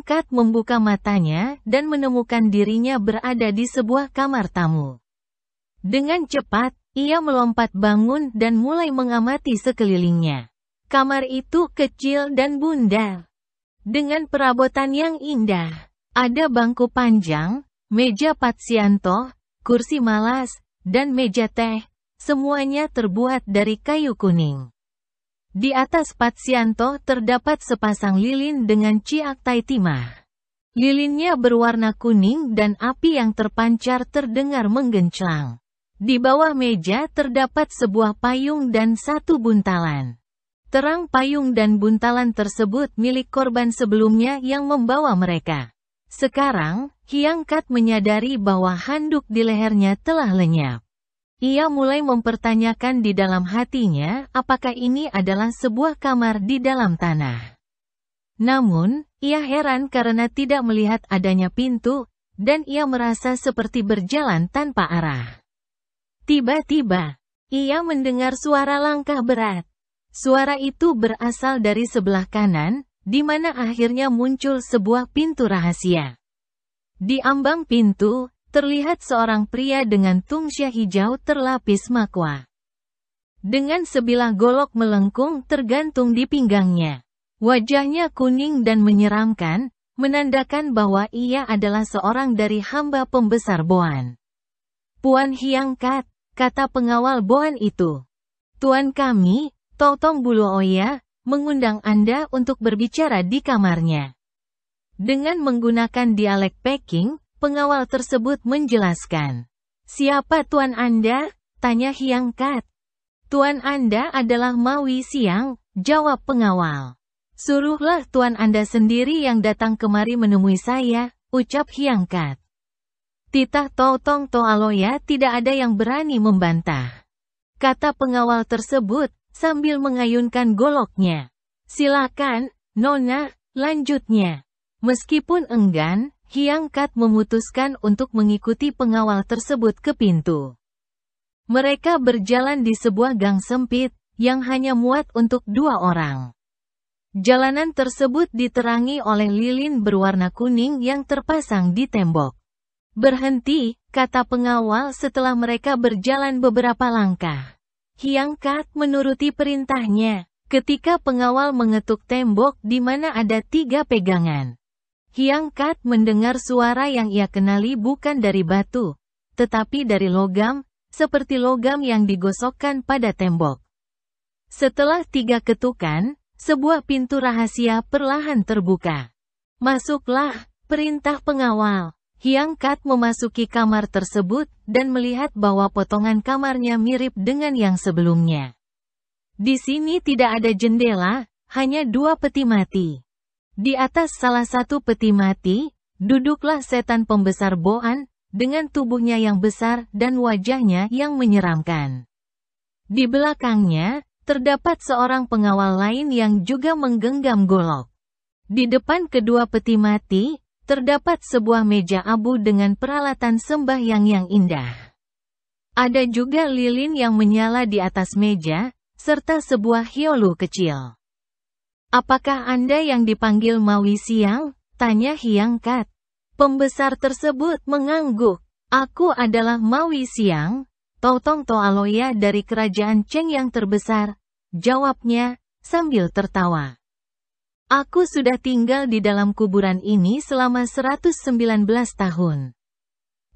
Kat membuka matanya dan menemukan dirinya berada di sebuah kamar tamu. Dengan cepat, ia melompat bangun dan mulai mengamati sekelilingnya. Kamar itu kecil dan bundar. Dengan perabotan yang indah, ada bangku panjang, meja patsianto, kursi malas, dan meja teh, semuanya terbuat dari kayu kuning. Di atas Patsianto terdapat sepasang lilin dengan ciak tai timah. Lilinnya berwarna kuning dan api yang terpancar terdengar menggenclang. Di bawah meja terdapat sebuah payung dan satu buntalan. Terang payung dan buntalan tersebut milik korban sebelumnya yang membawa mereka. Sekarang, Hiangkat menyadari bahwa handuk di lehernya telah lenyap. Ia mulai mempertanyakan di dalam hatinya apakah ini adalah sebuah kamar di dalam tanah. Namun, ia heran karena tidak melihat adanya pintu, dan ia merasa seperti berjalan tanpa arah. Tiba-tiba, ia mendengar suara langkah berat. Suara itu berasal dari sebelah kanan, di mana akhirnya muncul sebuah pintu rahasia. Di ambang pintu, terlihat seorang pria dengan tungsya hijau terlapis makwa. Dengan sebilah golok melengkung tergantung di pinggangnya. Wajahnya kuning dan menyeramkan, menandakan bahwa ia adalah seorang dari hamba pembesar Boan. Puan Hiangkat, kata pengawal Boan itu. Tuan kami, Totong Bulu Oya, mengundang Anda untuk berbicara di kamarnya. Dengan menggunakan dialek Peking, Pengawal tersebut menjelaskan. Siapa Tuan Anda? Tanya Hyang Kat. Tuan Anda adalah Mawi Siang, jawab pengawal. Suruhlah Tuan Anda sendiri yang datang kemari menemui saya, ucap Hyang Kat. Titah to Aloya tidak ada yang berani membantah. Kata pengawal tersebut, sambil mengayunkan goloknya. Silakan, Nona, lanjutnya. Meskipun enggan, Hiang Kat memutuskan untuk mengikuti pengawal tersebut ke pintu. Mereka berjalan di sebuah gang sempit, yang hanya muat untuk dua orang. Jalanan tersebut diterangi oleh lilin berwarna kuning yang terpasang di tembok. Berhenti, kata pengawal setelah mereka berjalan beberapa langkah. Hiang Kat menuruti perintahnya, ketika pengawal mengetuk tembok di mana ada tiga pegangan. Hiang Kat mendengar suara yang ia kenali bukan dari batu, tetapi dari logam, seperti logam yang digosokkan pada tembok. Setelah tiga ketukan, sebuah pintu rahasia perlahan terbuka. Masuklah, perintah pengawal. Hiang Kat memasuki kamar tersebut dan melihat bahwa potongan kamarnya mirip dengan yang sebelumnya. Di sini tidak ada jendela, hanya dua peti mati. Di atas salah satu peti mati, duduklah setan pembesar Boan, dengan tubuhnya yang besar dan wajahnya yang menyeramkan. Di belakangnya, terdapat seorang pengawal lain yang juga menggenggam golok. Di depan kedua peti mati, terdapat sebuah meja abu dengan peralatan sembahyang yang indah. Ada juga lilin yang menyala di atas meja, serta sebuah hiolu kecil. Apakah Anda yang dipanggil Mawi Siang? Tanya Hiang Kat. Pembesar tersebut mengangguk. Aku adalah Mawi Siang, Totong Toaloya dari kerajaan Cheng yang terbesar. Jawabnya, sambil tertawa. Aku sudah tinggal di dalam kuburan ini selama 119 tahun.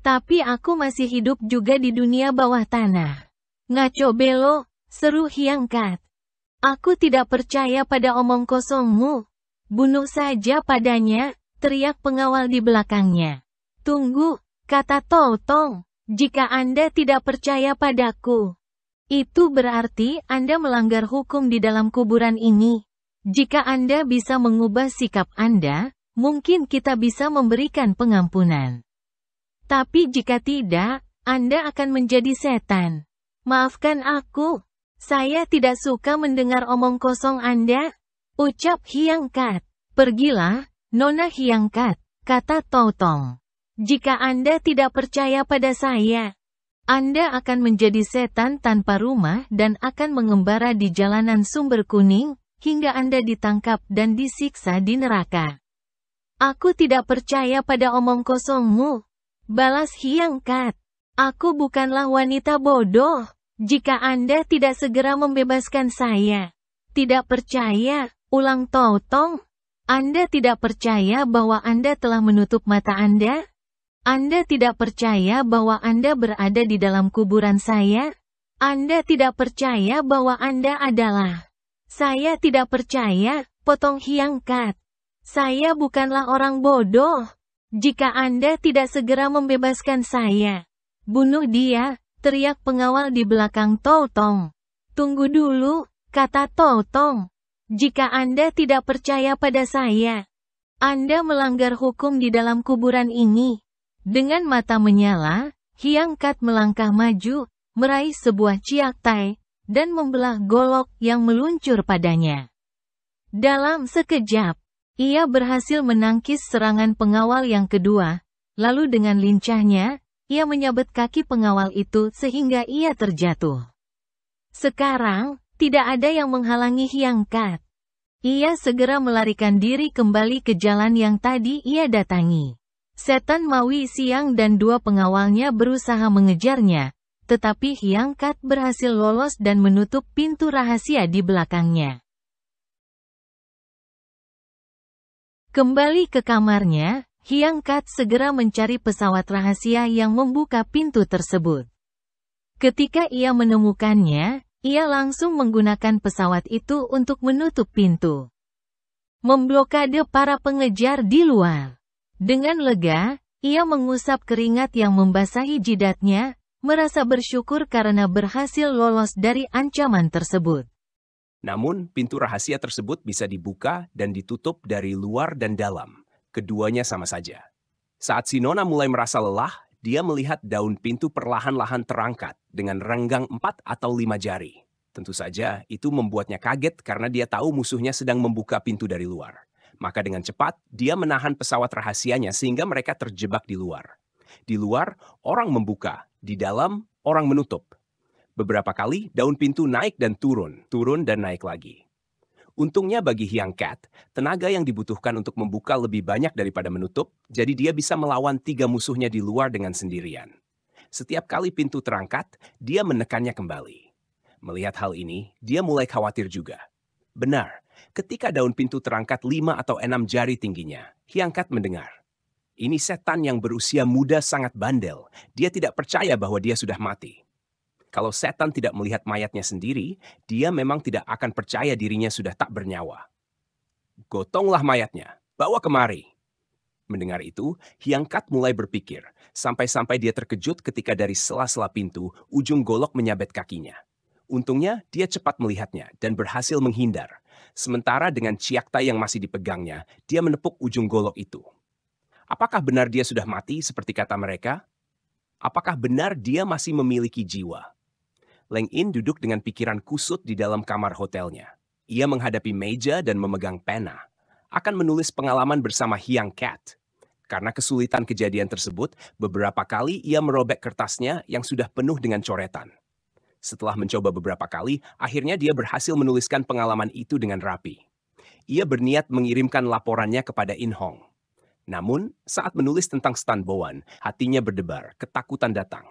Tapi aku masih hidup juga di dunia bawah tanah. Ngaco belo, seru Kat. Aku tidak percaya pada omong kosongmu. Bunuh saja padanya, teriak pengawal di belakangnya. Tunggu, kata Totong. Jika Anda tidak percaya padaku, itu berarti Anda melanggar hukum di dalam kuburan ini. Jika Anda bisa mengubah sikap Anda, mungkin kita bisa memberikan pengampunan. Tapi jika tidak, Anda akan menjadi setan. Maafkan aku, saya tidak suka mendengar omong kosong Anda, ucap Kat. Pergilah, Nona Kat. kata Totong. Jika Anda tidak percaya pada saya, Anda akan menjadi setan tanpa rumah dan akan mengembara di jalanan sumber kuning, hingga Anda ditangkap dan disiksa di neraka. Aku tidak percaya pada omong kosongmu. Balas Kat. Aku bukanlah wanita bodoh. Jika Anda tidak segera membebaskan saya, tidak percaya, ulang totong. Anda tidak percaya bahwa Anda telah menutup mata Anda? Anda tidak percaya bahwa Anda berada di dalam kuburan saya? Anda tidak percaya bahwa Anda adalah. Saya tidak percaya, potong hiangkat. Saya bukanlah orang bodoh. Jika Anda tidak segera membebaskan saya, bunuh dia, teriak pengawal di belakang Tong. Tunggu dulu, kata Tong. Jika Anda tidak percaya pada saya, Anda melanggar hukum di dalam kuburan ini. Dengan mata menyala, Hiang Kat melangkah maju, meraih sebuah ciak tai, dan membelah golok yang meluncur padanya. Dalam sekejap, ia berhasil menangkis serangan pengawal yang kedua, lalu dengan lincahnya, ia menyabet kaki pengawal itu sehingga ia terjatuh. Sekarang, tidak ada yang menghalangi Hyang Kat. Ia segera melarikan diri kembali ke jalan yang tadi ia datangi. Setan Mawi Siang dan dua pengawalnya berusaha mengejarnya, tetapi Hyang Kat berhasil lolos dan menutup pintu rahasia di belakangnya. Kembali ke kamarnya, Hiang Kat segera mencari pesawat rahasia yang membuka pintu tersebut. Ketika ia menemukannya, ia langsung menggunakan pesawat itu untuk menutup pintu. Memblokade para pengejar di luar. Dengan lega, ia mengusap keringat yang membasahi jidatnya, merasa bersyukur karena berhasil lolos dari ancaman tersebut. Namun, pintu rahasia tersebut bisa dibuka dan ditutup dari luar dan dalam. Keduanya sama saja. Saat Sinona mulai merasa lelah, dia melihat daun pintu perlahan-lahan terangkat dengan renggang empat atau lima jari. Tentu saja, itu membuatnya kaget karena dia tahu musuhnya sedang membuka pintu dari luar. Maka dengan cepat, dia menahan pesawat rahasianya sehingga mereka terjebak di luar. Di luar, orang membuka. Di dalam, orang menutup. Beberapa kali, daun pintu naik dan turun, turun dan naik lagi. Untungnya bagi Hyang Cat, tenaga yang dibutuhkan untuk membuka lebih banyak daripada menutup, jadi dia bisa melawan tiga musuhnya di luar dengan sendirian. Setiap kali pintu terangkat, dia menekannya kembali. Melihat hal ini, dia mulai khawatir juga. Benar, ketika daun pintu terangkat lima atau enam jari tingginya, Hyang Cat mendengar. Ini setan yang berusia muda sangat bandel. Dia tidak percaya bahwa dia sudah mati. Kalau setan tidak melihat mayatnya sendiri, dia memang tidak akan percaya dirinya sudah tak bernyawa. Gotonglah mayatnya, bawa kemari. Mendengar itu, Hyangkat mulai berpikir, sampai-sampai dia terkejut ketika dari sela-sela pintu, ujung golok menyabet kakinya. Untungnya, dia cepat melihatnya dan berhasil menghindar. Sementara dengan ciakta yang masih dipegangnya, dia menepuk ujung golok itu. Apakah benar dia sudah mati seperti kata mereka? Apakah benar dia masih memiliki jiwa? Leng In duduk dengan pikiran kusut di dalam kamar hotelnya. Ia menghadapi meja dan memegang pena. Akan menulis pengalaman bersama Hyang Cat. Karena kesulitan kejadian tersebut, beberapa kali ia merobek kertasnya yang sudah penuh dengan coretan. Setelah mencoba beberapa kali, akhirnya dia berhasil menuliskan pengalaman itu dengan rapi. Ia berniat mengirimkan laporannya kepada In Hong. Namun, saat menulis tentang Stan Bowen, hatinya berdebar, ketakutan datang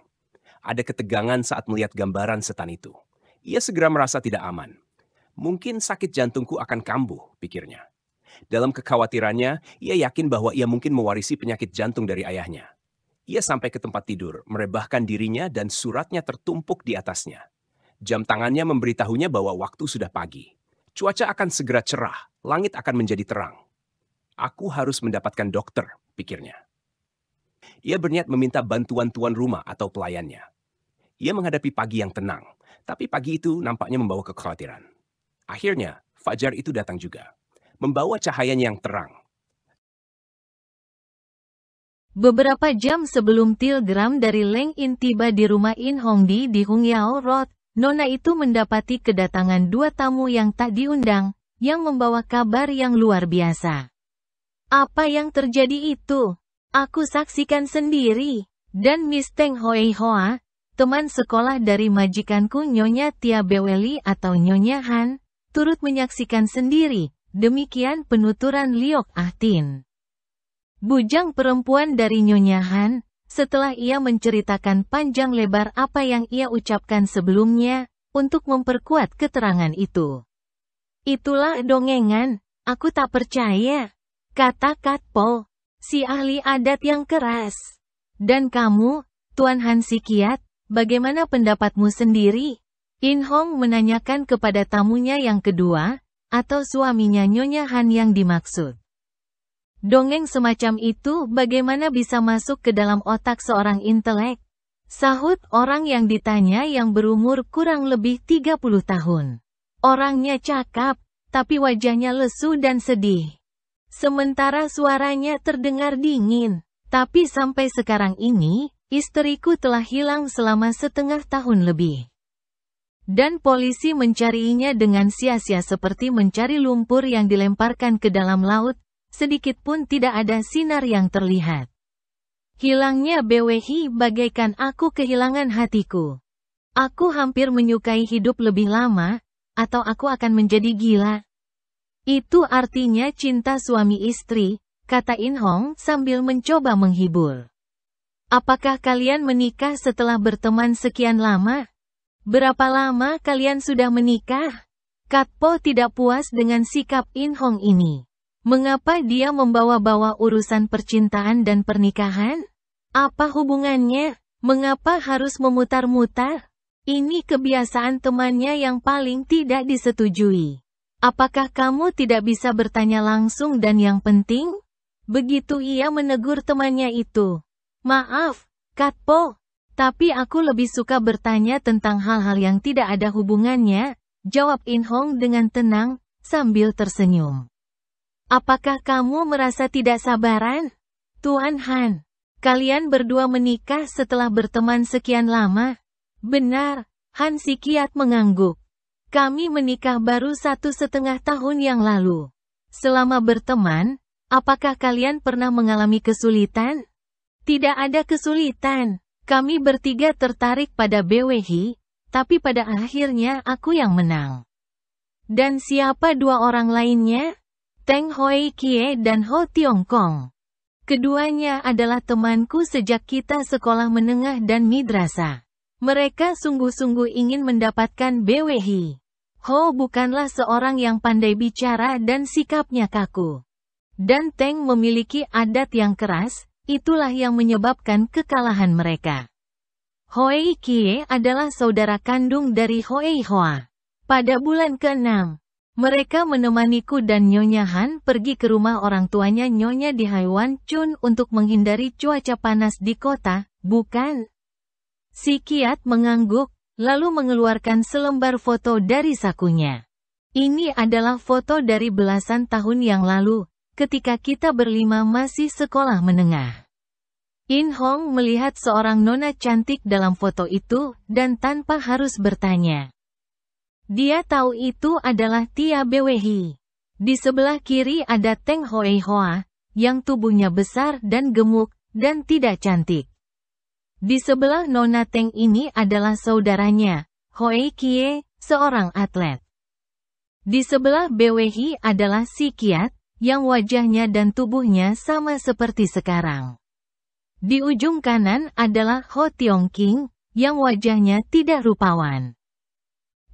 ada ketegangan saat melihat gambaran setan itu. Ia segera merasa tidak aman. Mungkin sakit jantungku akan kambuh, pikirnya. Dalam kekhawatirannya, ia yakin bahwa ia mungkin mewarisi penyakit jantung dari ayahnya. Ia sampai ke tempat tidur, merebahkan dirinya dan suratnya tertumpuk di atasnya. Jam tangannya memberitahunya bahwa waktu sudah pagi. Cuaca akan segera cerah, langit akan menjadi terang. Aku harus mendapatkan dokter, pikirnya. Ia berniat meminta bantuan tuan rumah atau pelayannya. Ia menghadapi pagi yang tenang, tapi pagi itu nampaknya membawa kekhawatiran. Akhirnya, fajar itu datang juga, membawa cahayanya yang terang. Beberapa jam sebelum tilgram dari Leng In tiba di rumah In Hongdi di Hung Yao Road, Nona itu mendapati kedatangan dua tamu yang tak diundang, yang membawa kabar yang luar biasa. Apa yang terjadi itu? Aku saksikan sendiri. Dan Miss Teng Hoi Hoa, teman sekolah dari majikanku Nyonya Tia Beweli atau Nyonya Han, turut menyaksikan sendiri. Demikian penuturan Liok Ahtin. Bujang perempuan dari Nyonya Han, setelah ia menceritakan panjang lebar apa yang ia ucapkan sebelumnya, untuk memperkuat keterangan itu. Itulah dongengan, aku tak percaya, kata Katpol si ahli adat yang keras. Dan kamu, Tuan Hansi Kiat, bagaimana pendapatmu sendiri? In Hong menanyakan kepada tamunya yang kedua, atau suaminya Nyonya Han yang dimaksud. Dongeng semacam itu bagaimana bisa masuk ke dalam otak seorang intelek? Sahut orang yang ditanya yang berumur kurang lebih 30 tahun. Orangnya cakap, tapi wajahnya lesu dan sedih. Sementara suaranya terdengar dingin. Tapi sampai sekarang ini, istriku telah hilang selama setengah tahun lebih. Dan polisi mencarinya dengan sia-sia seperti mencari lumpur yang dilemparkan ke dalam laut, sedikit pun tidak ada sinar yang terlihat. Hilangnya Bewehi bagaikan aku kehilangan hatiku. Aku hampir menyukai hidup lebih lama, atau aku akan menjadi gila. Itu artinya cinta suami istri, kata In Hong sambil mencoba menghibur. Apakah kalian menikah setelah berteman sekian lama? Berapa lama kalian sudah menikah? Kat Po tidak puas dengan sikap In Hong ini. Mengapa dia membawa-bawa urusan percintaan dan pernikahan? Apa hubungannya? Mengapa harus memutar-mutar? Ini kebiasaan temannya yang paling tidak disetujui. Apakah kamu tidak bisa bertanya langsung dan yang penting? Begitu ia menegur temannya itu. Maaf, Katpo. Tapi aku lebih suka bertanya tentang hal-hal yang tidak ada hubungannya, jawab In Hong dengan tenang, sambil tersenyum. Apakah kamu merasa tidak sabaran? Tuan Han, kalian berdua menikah setelah berteman sekian lama? Benar, Han Sikiat mengangguk. Kami menikah baru satu setengah tahun yang lalu. Selama berteman, apakah kalian pernah mengalami kesulitan? Tidak ada kesulitan. Kami bertiga tertarik pada BWH, tapi pada akhirnya aku yang menang. Dan siapa dua orang lainnya? Teng Hoi Kie dan Ho Tiong Kong. Keduanya adalah temanku sejak kita sekolah menengah dan midrasa. Mereka sungguh-sungguh ingin mendapatkan BWH. Ho bukanlah seorang yang pandai bicara dan sikapnya kaku. Dan Teng memiliki adat yang keras, itulah yang menyebabkan kekalahan mereka. Hoei Kie adalah saudara kandung dari Hoei Hoa. Pada bulan ke-6, mereka menemaniku dan Nyonya Han pergi ke rumah orang tuanya Nyonya di Haiwan Chun untuk menghindari cuaca panas di kota, bukan? Si Kiat mengangguk, lalu mengeluarkan selembar foto dari sakunya. Ini adalah foto dari belasan tahun yang lalu, ketika kita berlima masih sekolah menengah. In Hong melihat seorang nona cantik dalam foto itu, dan tanpa harus bertanya. Dia tahu itu adalah Tia Bewehi. Di sebelah kiri ada Teng Hoei Hoa, yang tubuhnya besar dan gemuk, dan tidak cantik. Di sebelah Nona Teng ini adalah saudaranya, Hoei Kie, seorang atlet. Di sebelah Bewehi adalah si Kiat, yang wajahnya dan tubuhnya sama seperti sekarang. Di ujung kanan adalah Ho Tiong King, yang wajahnya tidak rupawan.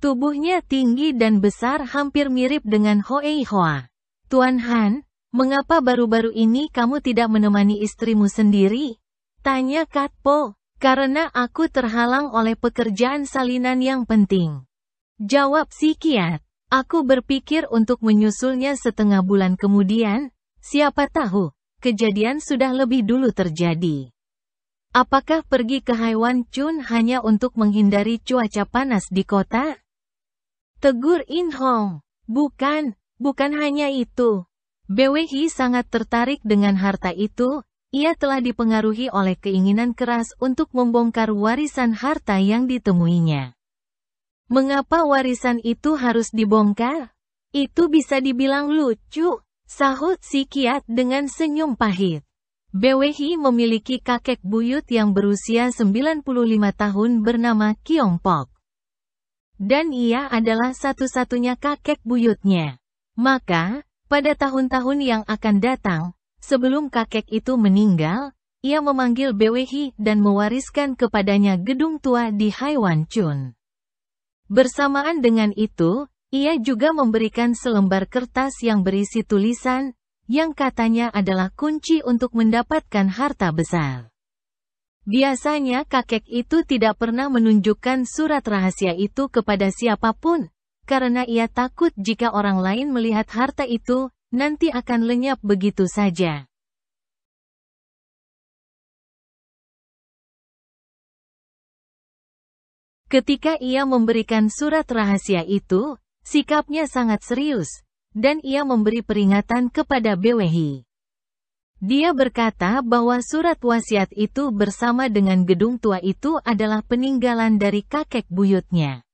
Tubuhnya tinggi dan besar hampir mirip dengan Hoei Hoa. Tuan Han, mengapa baru-baru ini kamu tidak menemani istrimu sendiri? Tanya Katpo, karena aku terhalang oleh pekerjaan salinan yang penting. Jawab psikiat, aku berpikir untuk menyusulnya setengah bulan kemudian, siapa tahu, kejadian sudah lebih dulu terjadi. Apakah pergi ke Haiwan Chun hanya untuk menghindari cuaca panas di kota? Tegur In Hong, bukan, bukan hanya itu. Bwehi sangat tertarik dengan harta itu, ia telah dipengaruhi oleh keinginan keras untuk membongkar warisan harta yang ditemuinya. Mengapa warisan itu harus dibongkar? Itu bisa dibilang lucu, sahut si Kiat dengan senyum pahit. Bewehi memiliki kakek buyut yang berusia 95 tahun bernama Kiongpok. Dan ia adalah satu-satunya kakek buyutnya. Maka, pada tahun-tahun yang akan datang, Sebelum kakek itu meninggal, ia memanggil Bewehi dan mewariskan kepadanya gedung tua di Haiwan Chun. Bersamaan dengan itu, ia juga memberikan selembar kertas yang berisi tulisan, yang katanya adalah kunci untuk mendapatkan harta besar. Biasanya kakek itu tidak pernah menunjukkan surat rahasia itu kepada siapapun, karena ia takut jika orang lain melihat harta itu, nanti akan lenyap begitu saja. Ketika ia memberikan surat rahasia itu, sikapnya sangat serius, dan ia memberi peringatan kepada Bewehi. Dia berkata bahwa surat wasiat itu bersama dengan gedung tua itu adalah peninggalan dari kakek buyutnya.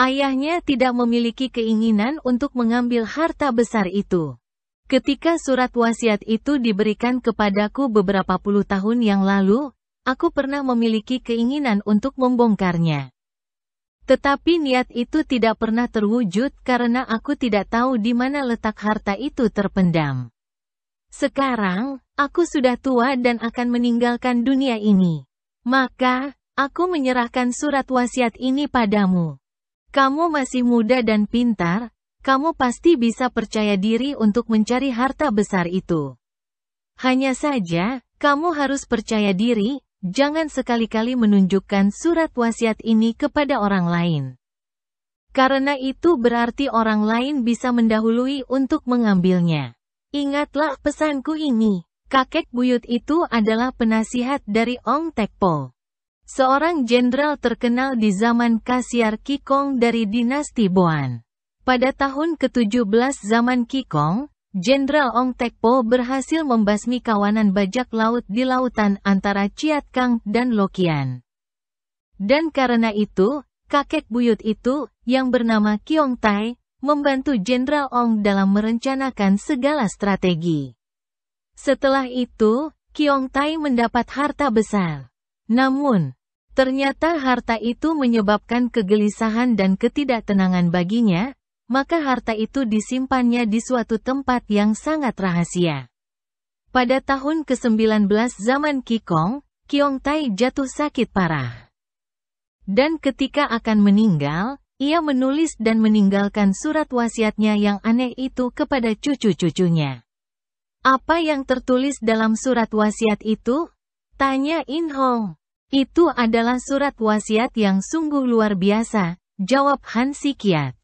Ayahnya tidak memiliki keinginan untuk mengambil harta besar itu. Ketika surat wasiat itu diberikan kepadaku beberapa puluh tahun yang lalu, aku pernah memiliki keinginan untuk membongkarnya. Tetapi niat itu tidak pernah terwujud karena aku tidak tahu di mana letak harta itu terpendam. Sekarang, aku sudah tua dan akan meninggalkan dunia ini. Maka, aku menyerahkan surat wasiat ini padamu. Kamu masih muda dan pintar, kamu pasti bisa percaya diri untuk mencari harta besar itu. Hanya saja, kamu harus percaya diri, jangan sekali-kali menunjukkan surat wasiat ini kepada orang lain. Karena itu berarti orang lain bisa mendahului untuk mengambilnya. Ingatlah pesanku ini, kakek buyut itu adalah penasihat dari Ong Tekpo seorang jenderal terkenal di zaman Kasiar Kikong dari dinasti Boan. Pada tahun ke-17 zaman Kikong, Jenderal Ong Tekpo berhasil membasmi kawanan bajak laut di lautan antara Kang dan Lokian. Dan karena itu, kakek buyut itu, yang bernama Kiong Tai, membantu Jenderal Ong dalam merencanakan segala strategi. Setelah itu, Kiong Tai mendapat harta besar. Namun, Ternyata harta itu menyebabkan kegelisahan dan ketidaktenangan baginya, maka harta itu disimpannya di suatu tempat yang sangat rahasia. Pada tahun ke-19 zaman Kikong, Kiong Tai jatuh sakit parah. Dan ketika akan meninggal, ia menulis dan meninggalkan surat wasiatnya yang aneh itu kepada cucu-cucunya. Apa yang tertulis dalam surat wasiat itu? Tanya In Hong. Itu adalah surat wasiat yang sungguh luar biasa, jawab Hansi Kiat.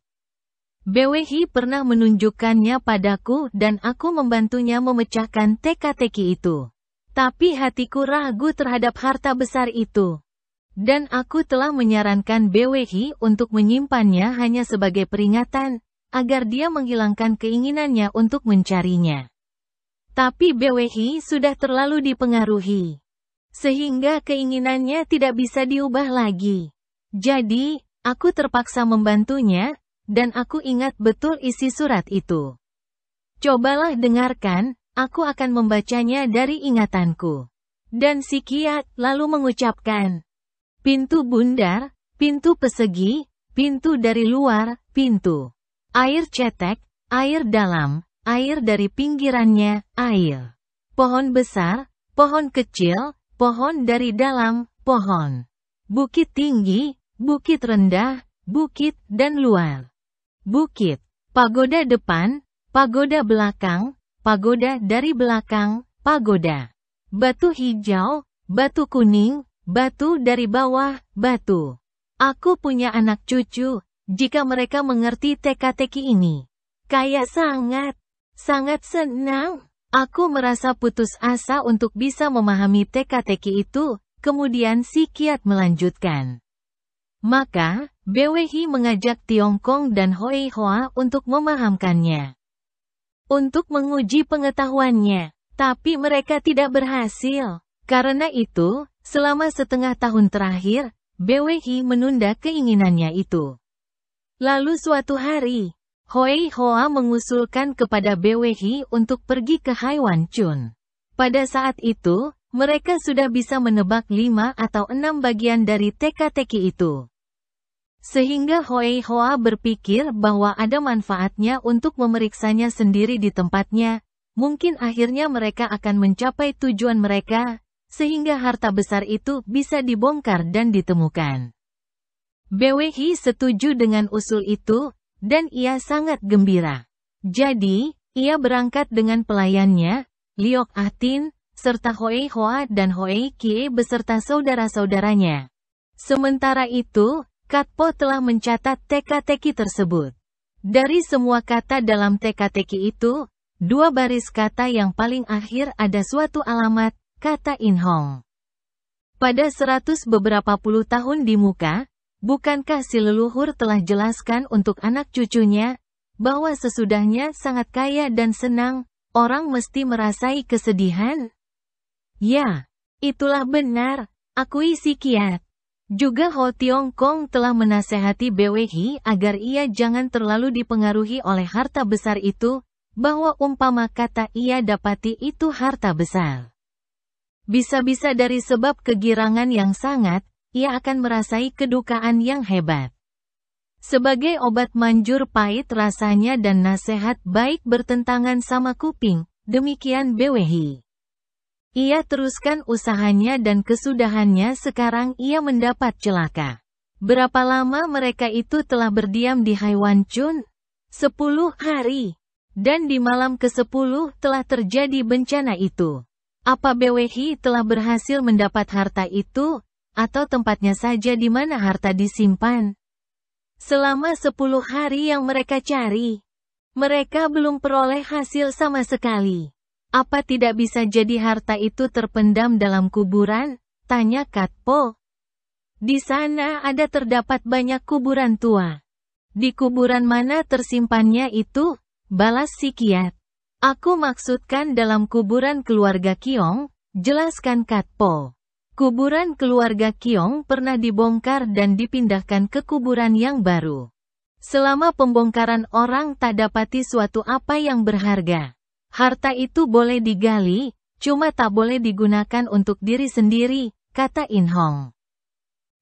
Bewehi pernah menunjukkannya padaku dan aku membantunya memecahkan teka-teki itu. Tapi hatiku ragu terhadap harta besar itu. Dan aku telah menyarankan Bewehi untuk menyimpannya hanya sebagai peringatan, agar dia menghilangkan keinginannya untuk mencarinya. Tapi Bewehi sudah terlalu dipengaruhi sehingga keinginannya tidak bisa diubah lagi. Jadi, aku terpaksa membantunya, dan aku ingat betul isi surat itu. Cobalah dengarkan, aku akan membacanya dari ingatanku. Dan si Kiat lalu mengucapkan, Pintu bundar, pintu pesegi, pintu dari luar, pintu. Air cetek, air dalam, air dari pinggirannya, air. Pohon besar, pohon kecil, pohon dari dalam, pohon. Bukit tinggi, bukit rendah, bukit dan luar. Bukit, pagoda depan, pagoda belakang, pagoda dari belakang, pagoda. Batu hijau, batu kuning, batu dari bawah, batu. Aku punya anak cucu, jika mereka mengerti teka-teki ini. Kayak sangat, sangat senang. Aku merasa putus asa untuk bisa memahami teka-teki itu, kemudian si Kiat melanjutkan. Maka, Bewehi mengajak Tiongkong dan Hoi Hoa untuk memahamkannya. Untuk menguji pengetahuannya, tapi mereka tidak berhasil. Karena itu, selama setengah tahun terakhir, Bewehi menunda keinginannya itu. Lalu suatu hari, Hoi Hoa mengusulkan kepada Bewehi untuk pergi ke Haiwan Chun. Pada saat itu, mereka sudah bisa menebak lima atau enam bagian dari teka-teki itu. Sehingga Hoi Hoa berpikir bahwa ada manfaatnya untuk memeriksanya sendiri di tempatnya, mungkin akhirnya mereka akan mencapai tujuan mereka, sehingga harta besar itu bisa dibongkar dan ditemukan. Bewehi setuju dengan usul itu, dan ia sangat gembira. Jadi, ia berangkat dengan pelayannya, Liok Atin, serta Hoei Hoa dan Hoei Kie beserta saudara-saudaranya. Sementara itu, Katpo telah mencatat teka-teki tersebut. Dari semua kata dalam teka-teki itu, dua baris kata yang paling akhir ada suatu alamat, kata In Hong. Pada seratus beberapa puluh tahun di muka, Bukankah si leluhur telah jelaskan untuk anak cucunya, bahwa sesudahnya sangat kaya dan senang, orang mesti merasai kesedihan? Ya, itulah benar, akui si kiat. Juga Ho Tiong Kong telah menasehati Bewehi agar ia jangan terlalu dipengaruhi oleh harta besar itu, bahwa umpama kata ia dapati itu harta besar. Bisa-bisa dari sebab kegirangan yang sangat, ia akan merasai kedukaan yang hebat. Sebagai obat manjur pahit rasanya dan nasihat baik bertentangan sama kuping, demikian Bewehi. Ia teruskan usahanya dan kesudahannya sekarang ia mendapat celaka. Berapa lama mereka itu telah berdiam di Haiwan Chun? Sepuluh hari. Dan di malam ke sepuluh telah terjadi bencana itu. Apa Bewehi telah berhasil mendapat harta itu? atau tempatnya saja di mana harta disimpan. Selama 10 hari yang mereka cari, mereka belum peroleh hasil sama sekali. Apa tidak bisa jadi harta itu terpendam dalam kuburan? Tanya Katpo. Di sana ada terdapat banyak kuburan tua. Di kuburan mana tersimpannya itu? Balas si Kiat. Aku maksudkan dalam kuburan keluarga Kiong, jelaskan Katpo. Kuburan keluarga Kiong pernah dibongkar dan dipindahkan ke kuburan yang baru. Selama pembongkaran orang tak dapati suatu apa yang berharga. Harta itu boleh digali, cuma tak boleh digunakan untuk diri sendiri, kata In Hong.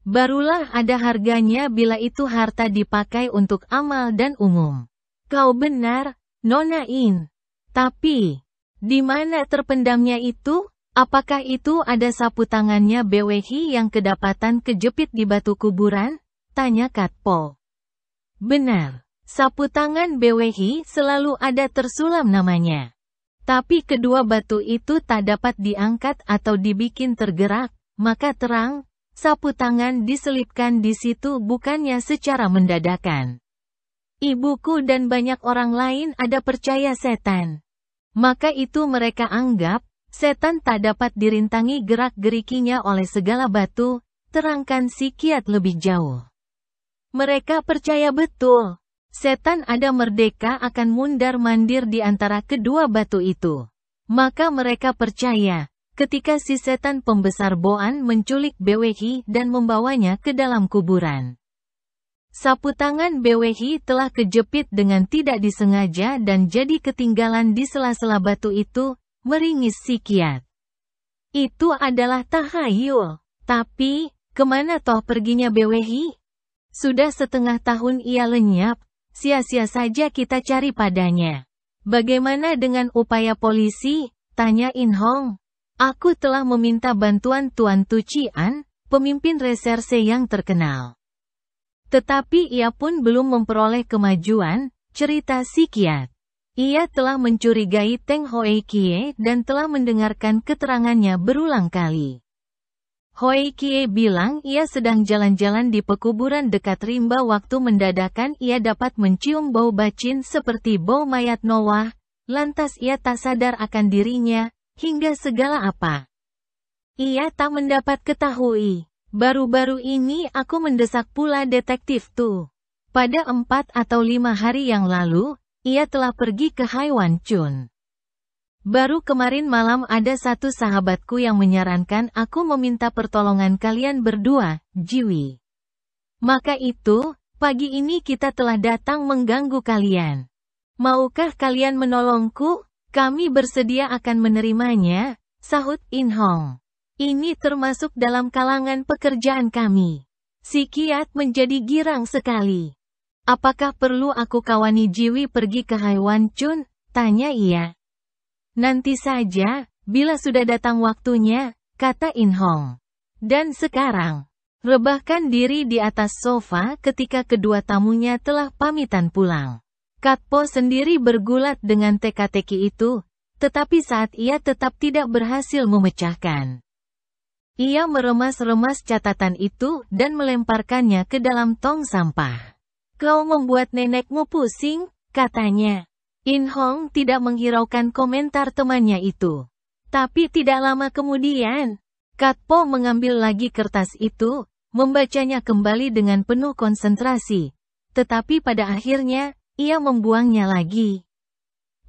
Barulah ada harganya bila itu harta dipakai untuk amal dan umum. Kau benar, Nona In. Tapi, di mana terpendamnya itu? Apakah itu ada sapu tangannya Bewehi yang kedapatan kejepit di batu kuburan? Tanya Katpol. Benar, sapu tangan Bewehi selalu ada tersulam namanya. Tapi kedua batu itu tak dapat diangkat atau dibikin tergerak, maka terang, sapu tangan diselipkan di situ bukannya secara mendadakan. Ibuku dan banyak orang lain ada percaya setan. Maka itu mereka anggap, Setan tak dapat dirintangi gerak-gerikinya oleh segala batu, terangkan si kiat lebih jauh. Mereka percaya betul, setan ada merdeka akan mundar-mandir di antara kedua batu itu. Maka mereka percaya, ketika si setan pembesar Boan menculik Bewehi dan membawanya ke dalam kuburan. Sapu tangan Bewehi telah kejepit dengan tidak disengaja dan jadi ketinggalan di sela-sela batu itu, Meringis si Itu adalah tahayul. Tapi, kemana toh perginya Bewehi? Sudah setengah tahun ia lenyap, sia-sia saja kita cari padanya. Bagaimana dengan upaya polisi? Tanya In Hong. Aku telah meminta bantuan Tuan Tucian, pemimpin reserse yang terkenal. Tetapi ia pun belum memperoleh kemajuan, cerita si ia telah mencurigai Teng Kie dan telah mendengarkan keterangannya berulang kali. Hoi Kie bilang ia sedang jalan-jalan di pekuburan dekat rimba waktu mendadakan ia dapat mencium bau bacin seperti bau mayat Noah, lantas ia tak sadar akan dirinya, hingga segala apa. Ia tak mendapat ketahui. Baru-baru ini aku mendesak pula detektif tuh. Pada empat atau lima hari yang lalu, ia telah pergi ke Haiwan Chun. Baru kemarin malam ada satu sahabatku yang menyarankan aku meminta pertolongan kalian berdua, Jiwi. Maka itu, pagi ini kita telah datang mengganggu kalian. Maukah kalian menolongku? Kami bersedia akan menerimanya, sahut In Hong. Ini termasuk dalam kalangan pekerjaan kami. Si Kiat menjadi girang sekali. Apakah perlu aku kawani Jiwi pergi ke Haiwan Chun? Tanya ia. Nanti saja, bila sudah datang waktunya, kata In Hong. Dan sekarang, rebahkan diri di atas sofa ketika kedua tamunya telah pamitan pulang. Katpo sendiri bergulat dengan teka-teki itu, tetapi saat ia tetap tidak berhasil memecahkan. Ia meremas-remas catatan itu dan melemparkannya ke dalam tong sampah. Kau membuat nenekmu pusing, katanya. In Hong tidak menghiraukan komentar temannya itu. Tapi tidak lama kemudian, Kat Po mengambil lagi kertas itu, membacanya kembali dengan penuh konsentrasi. Tetapi pada akhirnya, ia membuangnya lagi.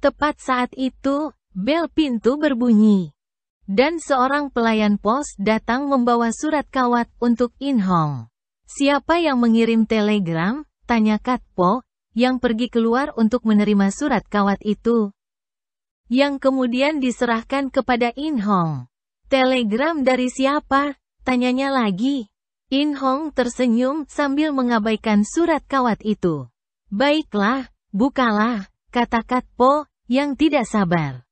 Tepat saat itu, bel pintu berbunyi. Dan seorang pelayan pos datang membawa surat kawat untuk In Hong. Siapa yang mengirim telegram? Tanya Katpo, yang pergi keluar untuk menerima surat kawat itu. Yang kemudian diserahkan kepada In Hong. Telegram dari siapa? Tanyanya lagi. In Hong tersenyum sambil mengabaikan surat kawat itu. Baiklah, bukalah, kata Katpo, yang tidak sabar.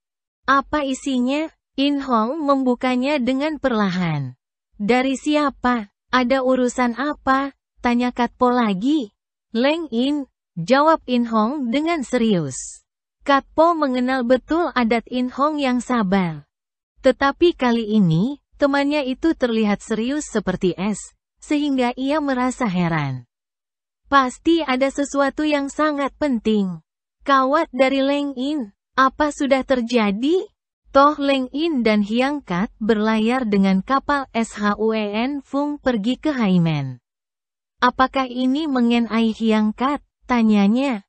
Apa isinya? In Hong membukanya dengan perlahan. Dari siapa? Ada urusan apa? Tanya Katpo lagi. Leng In, jawab In Hong dengan serius. Kat Po mengenal betul adat In Hong yang sabar. Tetapi kali ini, temannya itu terlihat serius seperti es, sehingga ia merasa heran. Pasti ada sesuatu yang sangat penting. Kawat dari Leng In, apa sudah terjadi? Toh Leng In dan Hiang Kat berlayar dengan kapal SHUEN Fung pergi ke Haimen. Apakah ini mengenai Hyang Kat? Tanyanya.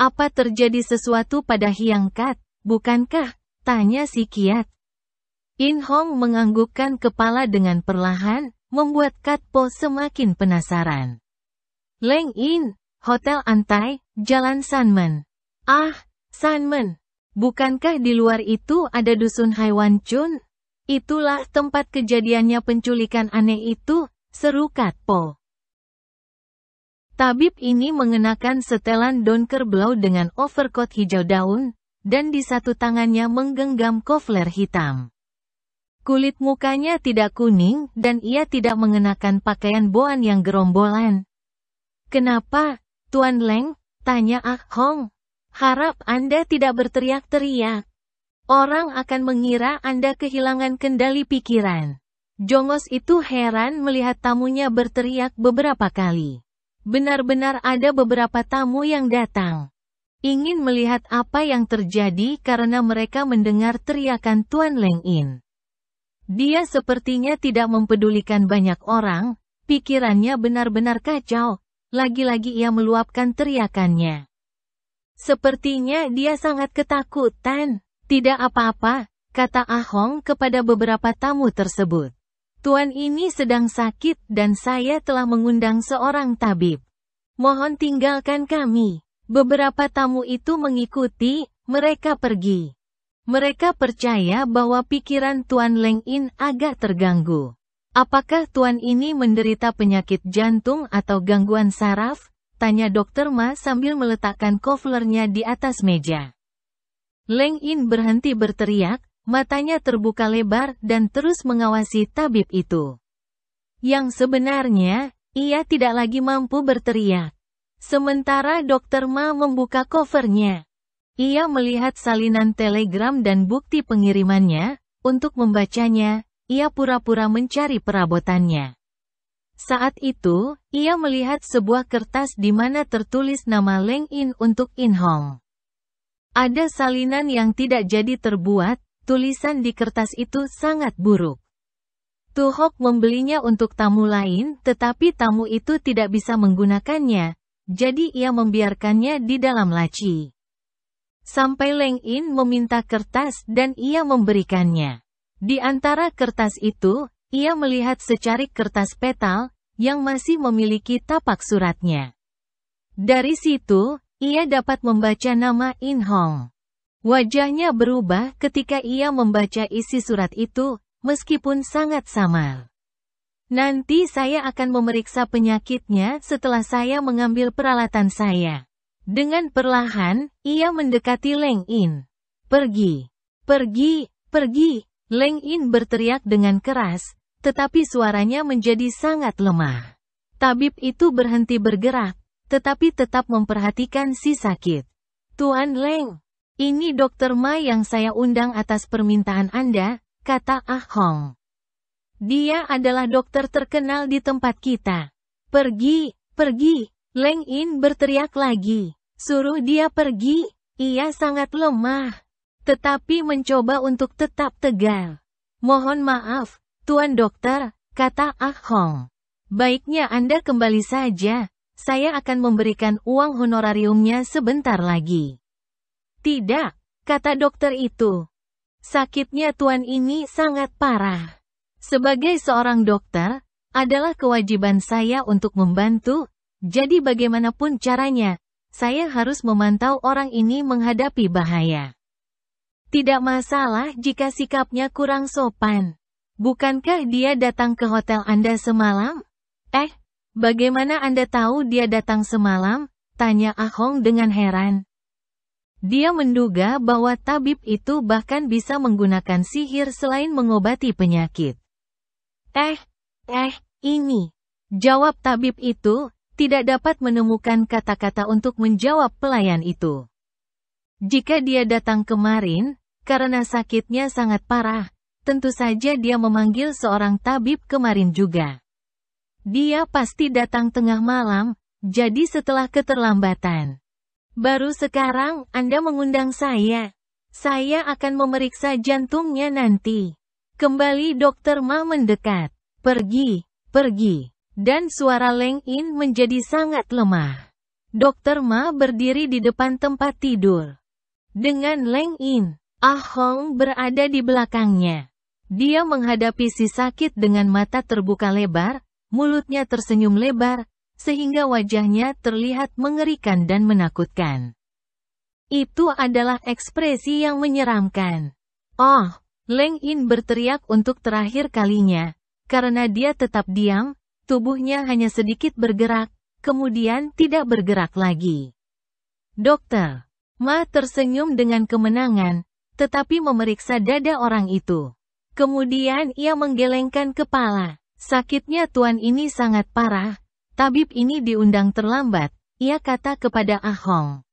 Apa terjadi sesuatu pada Hyang Kat? Bukankah? Tanya si Kiat. In Hong menganggukkan kepala dengan perlahan, membuat Kat Po semakin penasaran. Leng In, Hotel Antai, Jalan Sanmen. Ah, Sanmen, bukankah di luar itu ada dusun Haiwan Chun? Itulah tempat kejadiannya penculikan aneh itu, seru Katpo. Tabib ini mengenakan setelan donker blau dengan overcoat hijau daun, dan di satu tangannya menggenggam kofler hitam. Kulit mukanya tidak kuning dan ia tidak mengenakan pakaian boan yang gerombolan. Kenapa, Tuan Leng? Tanya Ah Hong. Harap Anda tidak berteriak-teriak. Orang akan mengira Anda kehilangan kendali pikiran. Jongos itu heran melihat tamunya berteriak beberapa kali. Benar-benar ada beberapa tamu yang datang. Ingin melihat apa yang terjadi karena mereka mendengar teriakan Tuan Leng In. Dia sepertinya tidak mempedulikan banyak orang, pikirannya benar-benar kacau, lagi-lagi ia meluapkan teriakannya. Sepertinya dia sangat ketakutan. Tidak apa-apa, kata Ahong kepada beberapa tamu tersebut. Tuan ini sedang sakit dan saya telah mengundang seorang tabib. Mohon tinggalkan kami. Beberapa tamu itu mengikuti, mereka pergi. Mereka percaya bahwa pikiran Tuan Leng In agak terganggu. Apakah Tuan ini menderita penyakit jantung atau gangguan saraf? Tanya dokter Ma sambil meletakkan koflernya di atas meja. Leng In berhenti berteriak, matanya terbuka lebar dan terus mengawasi tabib itu. Yang sebenarnya, ia tidak lagi mampu berteriak. Sementara Dokter Ma membuka covernya. Ia melihat salinan telegram dan bukti pengirimannya, untuk membacanya, ia pura-pura mencari perabotannya. Saat itu, ia melihat sebuah kertas di mana tertulis nama Leng In untuk In Hong. Ada salinan yang tidak jadi terbuat, tulisan di kertas itu sangat buruk. Tuhok membelinya untuk tamu lain, tetapi tamu itu tidak bisa menggunakannya, jadi ia membiarkannya di dalam laci. Sampai Leng In meminta kertas dan ia memberikannya. Di antara kertas itu, ia melihat secarik kertas petal, yang masih memiliki tapak suratnya. Dari situ, ia dapat membaca nama In Hong. Wajahnya berubah ketika ia membaca isi surat itu, meskipun sangat samar. Nanti saya akan memeriksa penyakitnya setelah saya mengambil peralatan saya. Dengan perlahan, ia mendekati Leng In. Pergi, pergi, pergi, Leng In berteriak dengan keras, tetapi suaranya menjadi sangat lemah. Tabib itu berhenti bergerak, tetapi tetap memperhatikan si sakit. Tuan Leng, ini dokter Ma yang saya undang atas permintaan Anda, kata Ah Hong. Dia adalah dokter terkenal di tempat kita. Pergi, pergi, Leng In berteriak lagi. Suruh dia pergi, ia sangat lemah. Tetapi mencoba untuk tetap tegar. Mohon maaf, Tuan Dokter, kata Ah Hong. Baiknya Anda kembali saja, saya akan memberikan uang honorariumnya sebentar lagi. Tidak, kata dokter itu. Sakitnya tuan ini sangat parah. Sebagai seorang dokter, adalah kewajiban saya untuk membantu, jadi bagaimanapun caranya, saya harus memantau orang ini menghadapi bahaya. Tidak masalah jika sikapnya kurang sopan. Bukankah dia datang ke hotel Anda semalam? Eh, Bagaimana Anda tahu dia datang semalam? Tanya Ahong dengan heran. Dia menduga bahwa tabib itu bahkan bisa menggunakan sihir selain mengobati penyakit. Eh, eh, ini. Jawab tabib itu, tidak dapat menemukan kata-kata untuk menjawab pelayan itu. Jika dia datang kemarin, karena sakitnya sangat parah, tentu saja dia memanggil seorang tabib kemarin juga. Dia pasti datang tengah malam, jadi setelah keterlambatan. Baru sekarang Anda mengundang saya. Saya akan memeriksa jantungnya nanti. Kembali dokter Ma mendekat. Pergi, pergi. Dan suara Leng In menjadi sangat lemah. Dokter Ma berdiri di depan tempat tidur. Dengan Leng In, Ah Hong berada di belakangnya. Dia menghadapi si sakit dengan mata terbuka lebar, mulutnya tersenyum lebar, sehingga wajahnya terlihat mengerikan dan menakutkan. Itu adalah ekspresi yang menyeramkan. Oh, Leng In berteriak untuk terakhir kalinya. Karena dia tetap diam, tubuhnya hanya sedikit bergerak, kemudian tidak bergerak lagi. Dokter, Ma tersenyum dengan kemenangan, tetapi memeriksa dada orang itu. Kemudian ia menggelengkan kepala. Sakitnya tuan ini sangat parah, tabib ini diundang terlambat, ia kata kepada Ah Hong.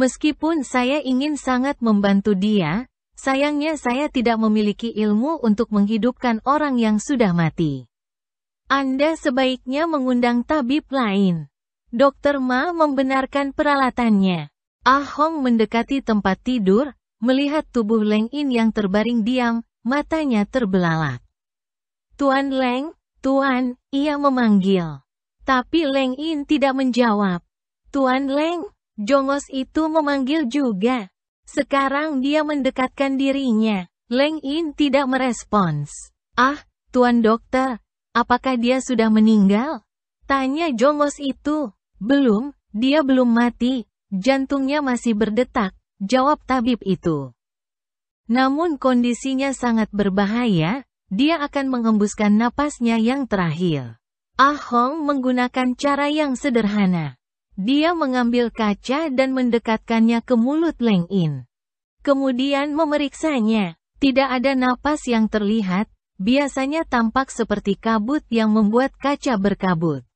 Meskipun saya ingin sangat membantu dia, sayangnya saya tidak memiliki ilmu untuk menghidupkan orang yang sudah mati. Anda sebaiknya mengundang tabib lain. Dokter Ma membenarkan peralatannya. Ah Hong mendekati tempat tidur, melihat tubuh Leng In yang terbaring diam, matanya terbelalak. Tuan Leng, Tuan, ia memanggil. Tapi Leng In tidak menjawab. Tuan Leng, Jongos itu memanggil juga. Sekarang dia mendekatkan dirinya. Leng In tidak merespons. Ah, Tuan Dokter, apakah dia sudah meninggal? Tanya Jongos itu. Belum, dia belum mati. Jantungnya masih berdetak, jawab tabib itu. Namun kondisinya sangat berbahaya, dia akan menghembuskan napasnya yang terakhir. Ah Hong menggunakan cara yang sederhana. Dia mengambil kaca dan mendekatkannya ke mulut Leng In. Kemudian memeriksanya. Tidak ada napas yang terlihat, biasanya tampak seperti kabut yang membuat kaca berkabut.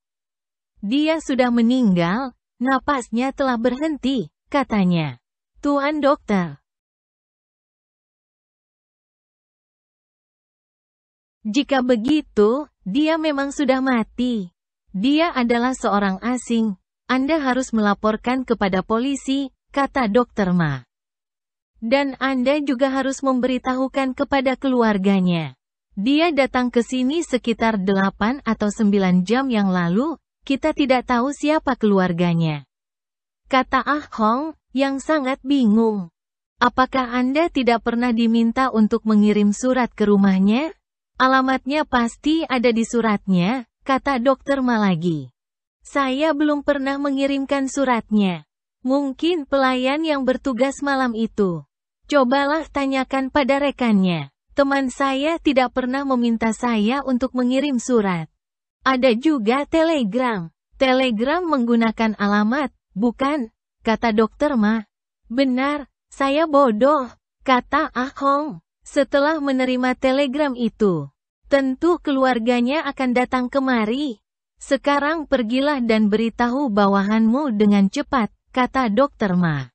Dia sudah meninggal, napasnya telah berhenti, katanya. Tuan dokter, Jika begitu, dia memang sudah mati. Dia adalah seorang asing. Anda harus melaporkan kepada polisi, kata dokter Ma. Dan Anda juga harus memberitahukan kepada keluarganya. Dia datang ke sini sekitar 8 atau 9 jam yang lalu, kita tidak tahu siapa keluarganya. Kata Ah Hong, yang sangat bingung. Apakah Anda tidak pernah diminta untuk mengirim surat ke rumahnya? Alamatnya pasti ada di suratnya, kata dokter Malagi. Saya belum pernah mengirimkan suratnya. Mungkin pelayan yang bertugas malam itu. Cobalah tanyakan pada rekannya. Teman saya tidak pernah meminta saya untuk mengirim surat. Ada juga telegram. Telegram menggunakan alamat, bukan? Kata dokter Ma. Benar, saya bodoh, kata Ahong. Ah setelah menerima telegram itu, tentu keluarganya akan datang kemari. Sekarang pergilah dan beritahu bawahanmu dengan cepat, kata dokter Ma.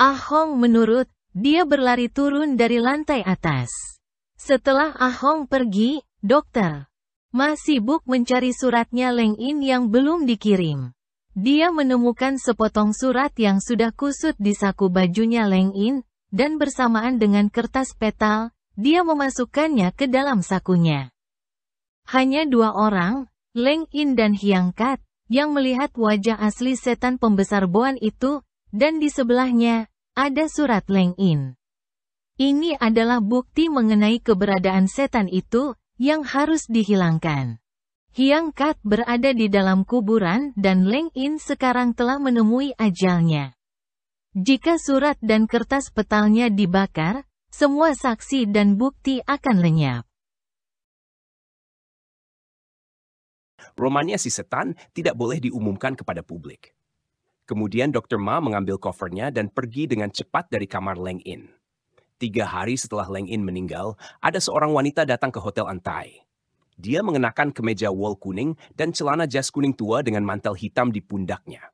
Ah Hong menurut, dia berlari turun dari lantai atas. Setelah Ah Hong pergi, dokter Ma sibuk mencari suratnya Leng In yang belum dikirim. Dia menemukan sepotong surat yang sudah kusut di saku bajunya Leng In, dan bersamaan dengan kertas petal, dia memasukkannya ke dalam sakunya. Hanya dua orang, Leng In dan Hiang Kat, yang melihat wajah asli setan pembesar Boan itu, dan di sebelahnya, ada surat Leng In. Ini adalah bukti mengenai keberadaan setan itu, yang harus dihilangkan. Hiang Kat berada di dalam kuburan dan Leng In sekarang telah menemui ajalnya. Jika surat dan kertas petalnya dibakar, semua saksi dan bukti akan lenyap. Romannya si setan tidak boleh diumumkan kepada publik. Kemudian Dr. Ma mengambil covernya dan pergi dengan cepat dari kamar Leng In. Tiga hari setelah Leng In meninggal, ada seorang wanita datang ke Hotel Antai. Dia mengenakan kemeja wol kuning dan celana jas kuning tua dengan mantel hitam di pundaknya.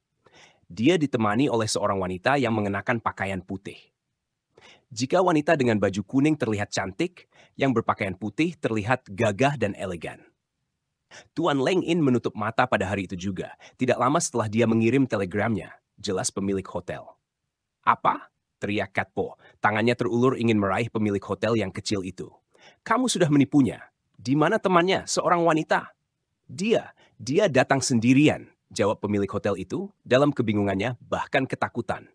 Dia ditemani oleh seorang wanita yang mengenakan pakaian putih. Jika wanita dengan baju kuning terlihat cantik, yang berpakaian putih terlihat gagah dan elegan. Tuan Leng In menutup mata pada hari itu juga, tidak lama setelah dia mengirim telegramnya, jelas pemilik hotel. Apa? teriak Katpo. Tangannya terulur ingin meraih pemilik hotel yang kecil itu. Kamu sudah menipunya. Di mana temannya, seorang wanita? Dia, dia datang sendirian jawab pemilik hotel itu dalam kebingungannya bahkan ketakutan.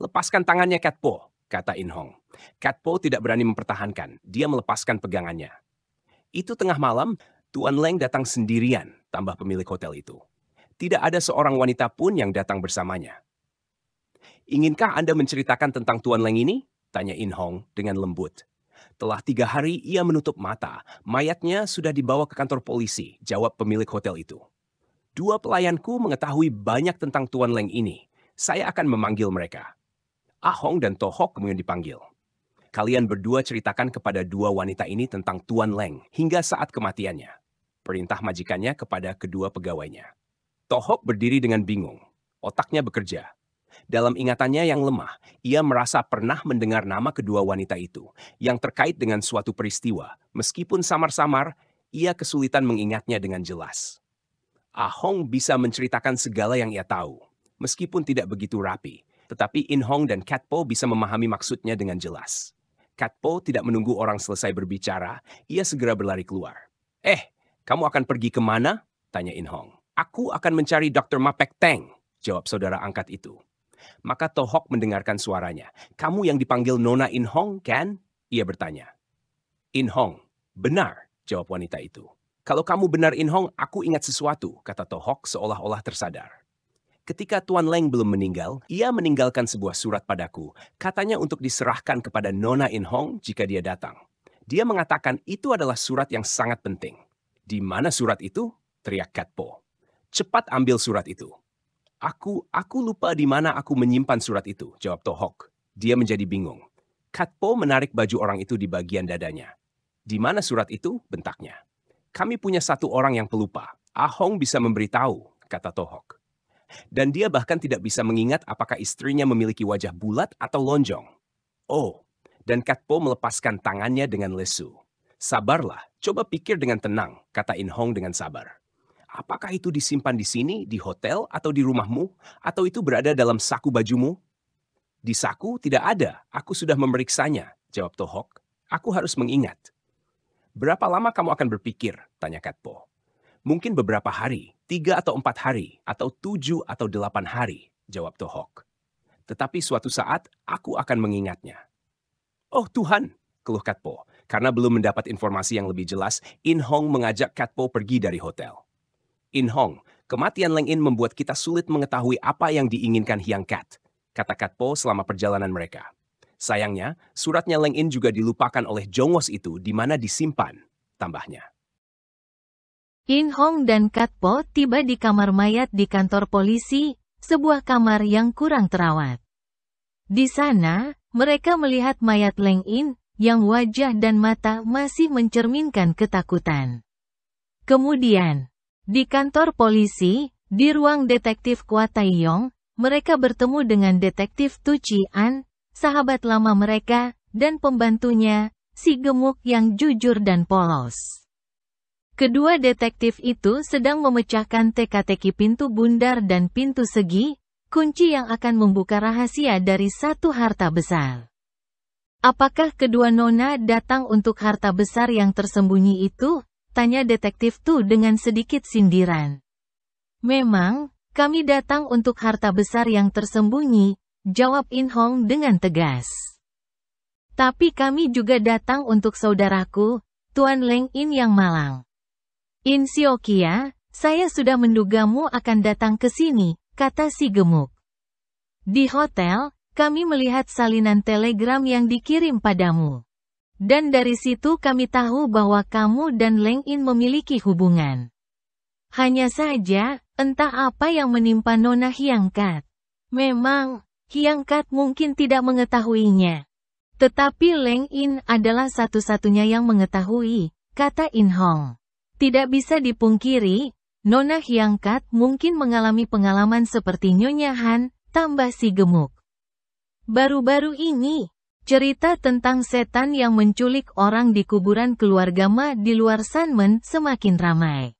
Lepaskan tangannya Cat Po, kata In Hong. Cat Po tidak berani mempertahankan, dia melepaskan pegangannya. Itu tengah malam, Tuan Leng datang sendirian, tambah pemilik hotel itu. Tidak ada seorang wanita pun yang datang bersamanya. Inginkah Anda menceritakan tentang Tuan Leng ini? Tanya In Hong dengan lembut. Telah tiga hari ia menutup mata, mayatnya sudah dibawa ke kantor polisi, jawab pemilik hotel itu. Dua pelayanku mengetahui banyak tentang Tuan Leng ini. Saya akan memanggil mereka. Ahong dan Tohok kemudian dipanggil. Kalian berdua ceritakan kepada dua wanita ini tentang Tuan Leng hingga saat kematiannya. Perintah majikannya kepada kedua pegawainya. Tohok berdiri dengan bingung. Otaknya bekerja. Dalam ingatannya yang lemah, ia merasa pernah mendengar nama kedua wanita itu yang terkait dengan suatu peristiwa. Meskipun samar-samar, ia kesulitan mengingatnya dengan jelas. Ahong bisa menceritakan segala yang ia tahu, meskipun tidak begitu rapi. Tetapi Inhong dan Katpo bisa memahami maksudnya dengan jelas. Katpo tidak menunggu orang selesai berbicara, ia segera berlari keluar. Eh, kamu akan pergi kemana? Tanya Inhong. Aku akan mencari Dr. Mapek Teng, jawab saudara angkat itu. Maka Tohok mendengarkan suaranya. Kamu yang dipanggil Nona Inhong, kan? Ia bertanya. Inhong, benar, jawab wanita itu. Kalau kamu benar In Hong, aku ingat sesuatu, kata Tohok seolah-olah tersadar. Ketika Tuan Leng belum meninggal, ia meninggalkan sebuah surat padaku, katanya untuk diserahkan kepada Nona In Hong jika dia datang. Dia mengatakan itu adalah surat yang sangat penting. Di mana surat itu? teriak Kat Po. Cepat ambil surat itu. Aku, aku lupa di mana aku menyimpan surat itu, jawab Tohok. Dia menjadi bingung. Kat Po menarik baju orang itu di bagian dadanya. Di mana surat itu? bentaknya. Kami punya satu orang yang pelupa. Ahong bisa memberitahu, kata Tohok. Dan dia bahkan tidak bisa mengingat apakah istrinya memiliki wajah bulat atau lonjong. Oh, dan Katpo melepaskan tangannya dengan lesu. Sabarlah, coba pikir dengan tenang, kata In Hong dengan sabar. Apakah itu disimpan di sini, di hotel, atau di rumahmu? Atau itu berada dalam saku bajumu? Di saku tidak ada, aku sudah memeriksanya, jawab Tohok. Aku harus mengingat. Berapa lama kamu akan berpikir? Tanya Katpo. Mungkin beberapa hari, tiga atau empat hari, atau tujuh atau delapan hari, jawab Tohok. Tetapi suatu saat, aku akan mengingatnya. Oh Tuhan, keluh Katpo. Karena belum mendapat informasi yang lebih jelas, In Hong mengajak Katpo pergi dari hotel. In Hong, kematian Leng In membuat kita sulit mengetahui apa yang diinginkan Hyang Kat, kata Katpo selama perjalanan mereka. Sayangnya, suratnya Leng In juga dilupakan oleh Jongos itu di mana disimpan, tambahnya. In Hong dan Kat Po tiba di kamar mayat di kantor polisi, sebuah kamar yang kurang terawat. Di sana, mereka melihat mayat Leng In yang wajah dan mata masih mencerminkan ketakutan. Kemudian, di kantor polisi, di ruang detektif Yong, mereka bertemu dengan detektif Tu Chi An sahabat lama mereka, dan pembantunya, si gemuk yang jujur dan polos. Kedua detektif itu sedang memecahkan teka-teki pintu bundar dan pintu segi, kunci yang akan membuka rahasia dari satu harta besar. Apakah kedua nona datang untuk harta besar yang tersembunyi itu? Tanya detektif Tu dengan sedikit sindiran. Memang, kami datang untuk harta besar yang tersembunyi, Jawab In Hong dengan tegas. Tapi kami juga datang untuk saudaraku, Tuan Leng In yang malang. In Siokia, saya sudah mendugamu akan datang ke sini, kata si gemuk. Di hotel, kami melihat salinan telegram yang dikirim padamu. Dan dari situ kami tahu bahwa kamu dan Leng In memiliki hubungan. Hanya saja, entah apa yang menimpa Nona Hyangkat. Memang, Hiangkat Kat mungkin tidak mengetahuinya. Tetapi Leng In adalah satu-satunya yang mengetahui, kata In Hong. Tidak bisa dipungkiri, Nona Hiangkat Kat mungkin mengalami pengalaman seperti Nyonya Han, tambah si gemuk. Baru-baru ini, cerita tentang setan yang menculik orang di kuburan keluarga Ma di luar Sanmen semakin ramai.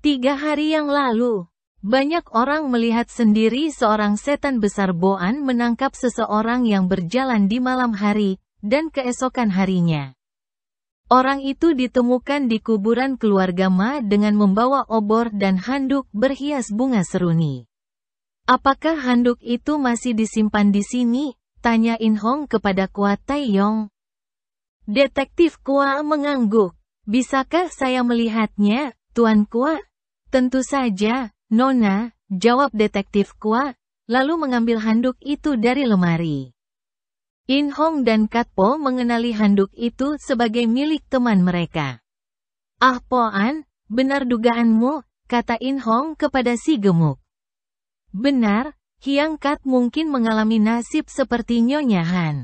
Tiga hari yang lalu, banyak orang melihat sendiri seorang setan besar Boan menangkap seseorang yang berjalan di malam hari, dan keesokan harinya. Orang itu ditemukan di kuburan keluarga Ma dengan membawa obor dan handuk berhias bunga seruni. Apakah handuk itu masih disimpan di sini? Tanya In Hong kepada Kua Tai Yong. Detektif Kua mengangguk. Bisakah saya melihatnya, Tuan Kua? Tentu saja, Nona, jawab detektif Kua, lalu mengambil handuk itu dari lemari. In Hong dan Kat Po mengenali handuk itu sebagai milik teman mereka. Ah Po An, benar dugaanmu, kata In Hong kepada si gemuk. Benar, Hyang Kat mungkin mengalami nasib seperti Nyonya Han.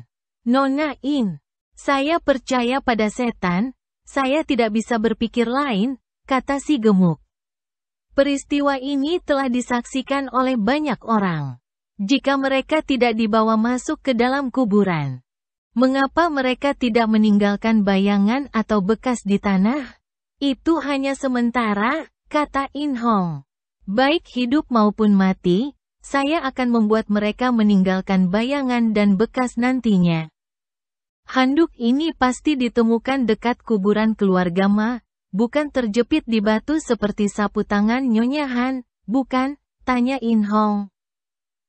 Nona In, saya percaya pada setan, saya tidak bisa berpikir lain, kata si gemuk. Peristiwa ini telah disaksikan oleh banyak orang. Jika mereka tidak dibawa masuk ke dalam kuburan, mengapa mereka tidak meninggalkan bayangan atau bekas di tanah? Itu hanya sementara, kata In Hong. Baik hidup maupun mati, saya akan membuat mereka meninggalkan bayangan dan bekas nantinya. Handuk ini pasti ditemukan dekat kuburan keluarga Ma, Bukan terjepit di batu seperti sapu tangan Nyonya Han, bukan, tanya In Hong.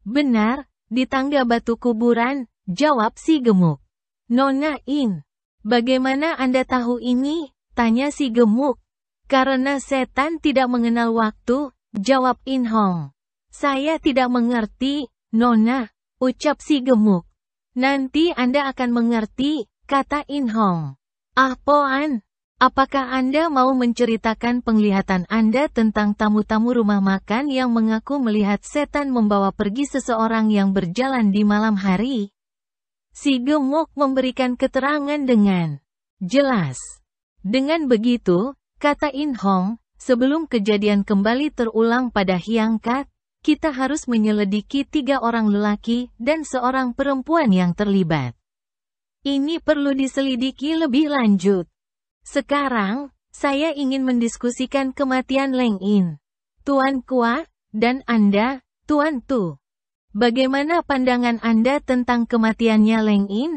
Benar, di tangga batu kuburan, jawab si gemuk. Nona In, bagaimana Anda tahu ini? Tanya si gemuk. Karena setan tidak mengenal waktu, jawab In Hong. Saya tidak mengerti, Nona, ucap si gemuk. Nanti Anda akan mengerti, kata In Hong. Ah Poan, Apakah Anda mau menceritakan penglihatan Anda tentang tamu-tamu rumah makan yang mengaku melihat setan membawa pergi seseorang yang berjalan di malam hari? Si gemuk memberikan keterangan dengan jelas. Dengan begitu, kata In Hong, sebelum kejadian kembali terulang pada Hiang Kat, kita harus menyelidiki tiga orang lelaki dan seorang perempuan yang terlibat. Ini perlu diselidiki lebih lanjut. Sekarang, saya ingin mendiskusikan kematian Leng In. Tuan Kua, dan Anda, Tuan Tu. Bagaimana pandangan Anda tentang kematiannya Leng In?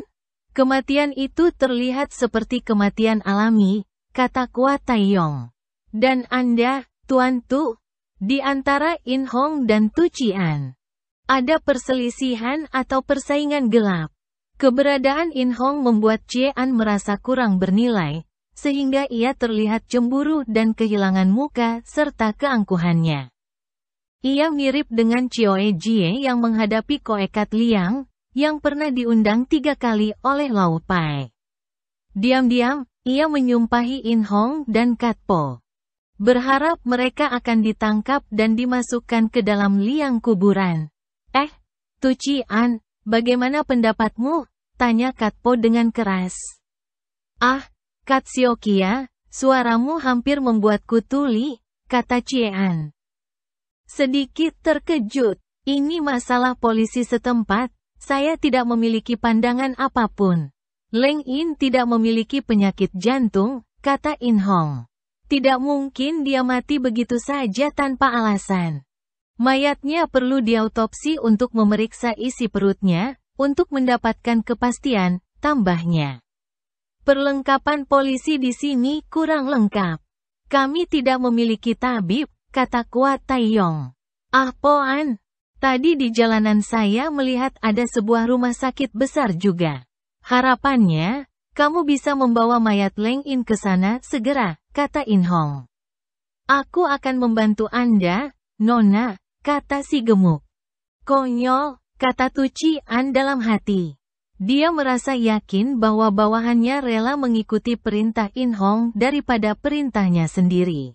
Kematian itu terlihat seperti kematian alami, kata Kua Taeyong. Dan Anda, Tuan Tu, di antara In Hong dan Tu Qian. Ada perselisihan atau persaingan gelap. Keberadaan In Hong membuat Cian merasa kurang bernilai, sehingga ia terlihat cemburu dan kehilangan muka serta keangkuhannya. Ia mirip dengan Chioe Jie yang menghadapi Koekat Liang, yang pernah diundang tiga kali oleh Lau Pai. Diam-diam, ia menyumpahi In Hong dan Kat Po. Berharap mereka akan ditangkap dan dimasukkan ke dalam liang kuburan. Eh, An, bagaimana pendapatmu? Tanya Kat Po dengan keras. Ah, Katsiokia, suaramu hampir membuatku tuli, kata Cian. Sedikit terkejut, ini masalah polisi setempat, saya tidak memiliki pandangan apapun. Leng In tidak memiliki penyakit jantung, kata In Hong. Tidak mungkin dia mati begitu saja tanpa alasan. Mayatnya perlu diautopsi untuk memeriksa isi perutnya, untuk mendapatkan kepastian, tambahnya. Perlengkapan polisi di sini kurang lengkap. Kami tidak memiliki tabib, kata Kuat Taeyong. Ah Poan, tadi di jalanan saya melihat ada sebuah rumah sakit besar juga. Harapannya, kamu bisa membawa mayat Leng In ke sana segera, kata In Hong. Aku akan membantu Anda, Nona, kata si gemuk. Konyol, kata Tuci An dalam hati. Dia merasa yakin bahwa bawahannya rela mengikuti perintah In Hong daripada perintahnya sendiri.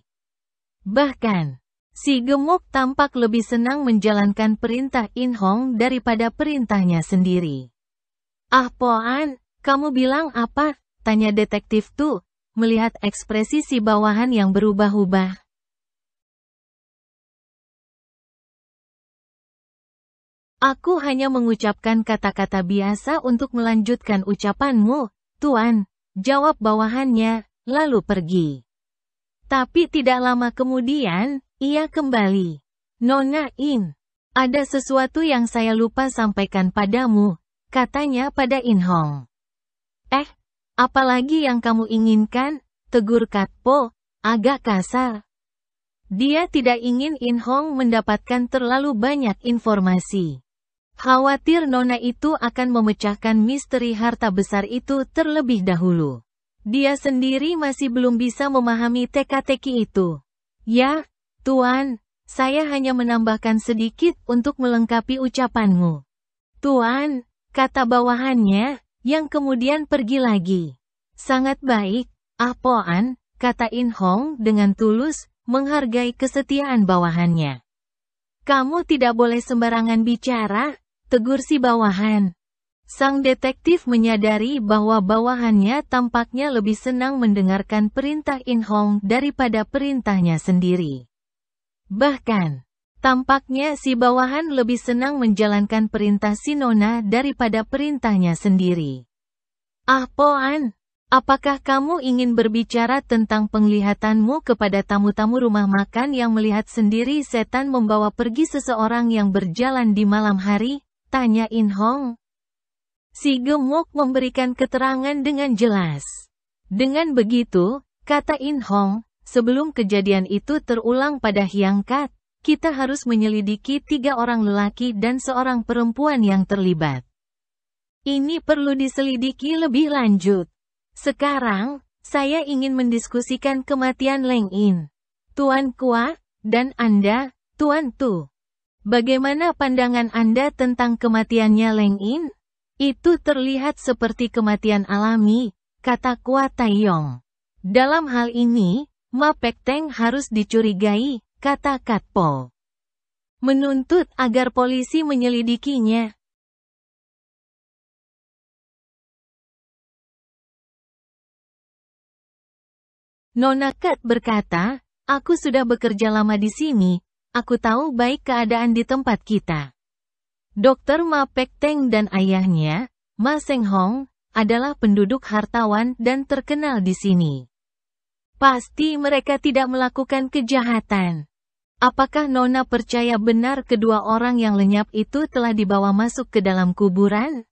Bahkan, si gemuk tampak lebih senang menjalankan perintah In Hong daripada perintahnya sendiri. Ah Poan, kamu bilang apa? Tanya detektif Tu, melihat ekspresi si bawahan yang berubah-ubah. Aku hanya mengucapkan kata-kata biasa untuk melanjutkan ucapanmu, Tuan, jawab bawahannya, lalu pergi. Tapi tidak lama kemudian, ia kembali. Nona In, ada sesuatu yang saya lupa sampaikan padamu, katanya pada In Hong. Eh, apalagi yang kamu inginkan, tegur Katpo, agak kasar. Dia tidak ingin In Hong mendapatkan terlalu banyak informasi. Khawatir Nona itu akan memecahkan misteri harta besar itu terlebih dahulu. Dia sendiri masih belum bisa memahami teka-teki itu. Ya, Tuan, saya hanya menambahkan sedikit untuk melengkapi ucapanmu. Tuan, kata bawahannya, yang kemudian pergi lagi. Sangat baik, Apoan, ah kata In Hong dengan tulus, menghargai kesetiaan bawahannya. Kamu tidak boleh sembarangan bicara, Tegur si bawahan. Sang detektif menyadari bahwa bawahannya tampaknya lebih senang mendengarkan perintah In Hong daripada perintahnya sendiri. Bahkan, tampaknya si bawahan lebih senang menjalankan perintah Sinona daripada perintahnya sendiri. Ah Poan, apakah kamu ingin berbicara tentang penglihatanmu kepada tamu-tamu rumah makan yang melihat sendiri setan membawa pergi seseorang yang berjalan di malam hari? Tanya In Hong. Si gemuk memberikan keterangan dengan jelas. Dengan begitu, kata In Hong, sebelum kejadian itu terulang pada Hyang Kat, kita harus menyelidiki tiga orang lelaki dan seorang perempuan yang terlibat. Ini perlu diselidiki lebih lanjut. Sekarang, saya ingin mendiskusikan kematian Leng In. Tuan Kua, dan Anda, Tuan Tu. Bagaimana pandangan Anda tentang kematiannya Leng In? Itu terlihat seperti kematian alami, kata Kwa Taeyong. Dalam hal ini, Ma Pek Teng harus dicurigai, kata Katpol. Menuntut agar polisi menyelidikinya. Nona Kat berkata, aku sudah bekerja lama di sini, Aku tahu baik keadaan di tempat kita. Dokter Ma Pek Teng dan ayahnya, Ma Seng Hong, adalah penduduk hartawan dan terkenal di sini. Pasti mereka tidak melakukan kejahatan. Apakah Nona percaya benar kedua orang yang lenyap itu telah dibawa masuk ke dalam kuburan?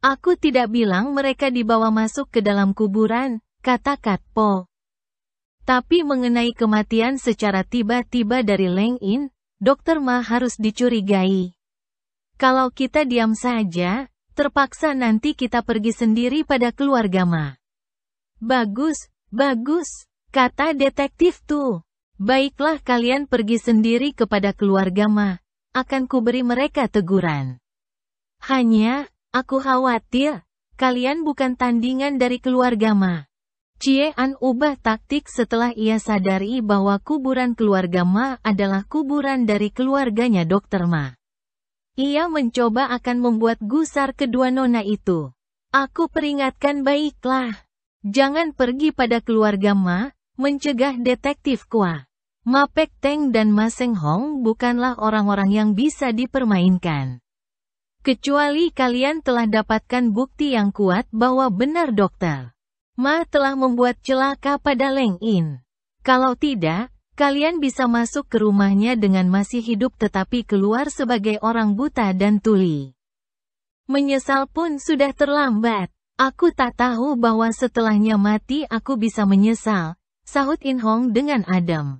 Aku tidak bilang mereka dibawa masuk ke dalam kuburan, kata Kat Po. Tapi mengenai kematian secara tiba-tiba dari Leng In, dokter Ma harus dicurigai. Kalau kita diam saja, terpaksa nanti kita pergi sendiri pada keluarga Ma. Bagus, bagus, kata detektif tuh. Baiklah kalian pergi sendiri kepada keluarga Ma, akan kuberi mereka teguran. Hanya, aku khawatir, kalian bukan tandingan dari keluarga Ma. Cie An ubah taktik setelah ia sadari bahwa kuburan keluarga Ma adalah kuburan dari keluarganya Dokter Ma. Ia mencoba akan membuat gusar kedua nona itu. Aku peringatkan baiklah. Jangan pergi pada keluarga Ma, mencegah detektif Kua. Ma Pek Teng dan Ma Seng Hong bukanlah orang-orang yang bisa dipermainkan. Kecuali kalian telah dapatkan bukti yang kuat bahwa benar dokter. Ma telah membuat celaka pada Leng In. Kalau tidak, kalian bisa masuk ke rumahnya dengan masih hidup tetapi keluar sebagai orang buta dan tuli. Menyesal pun sudah terlambat. Aku tak tahu bahwa setelahnya mati aku bisa menyesal, sahut In Hong dengan Adam.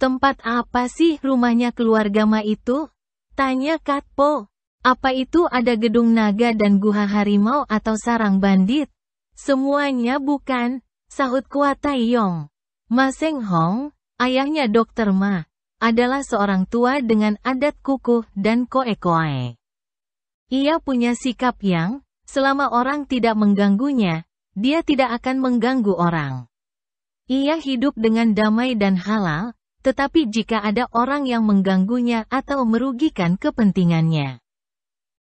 Tempat apa sih rumahnya keluarga Ma itu? Tanya Katpo. Apa itu ada gedung naga dan guha harimau atau sarang bandit? Semuanya bukan, sahut kuatai Yong. Ma Seng Hong, ayahnya Dr. Ma, adalah seorang tua dengan adat kukuh dan koe-koe. Ia punya sikap yang, selama orang tidak mengganggunya, dia tidak akan mengganggu orang. Ia hidup dengan damai dan halal, tetapi jika ada orang yang mengganggunya atau merugikan kepentingannya,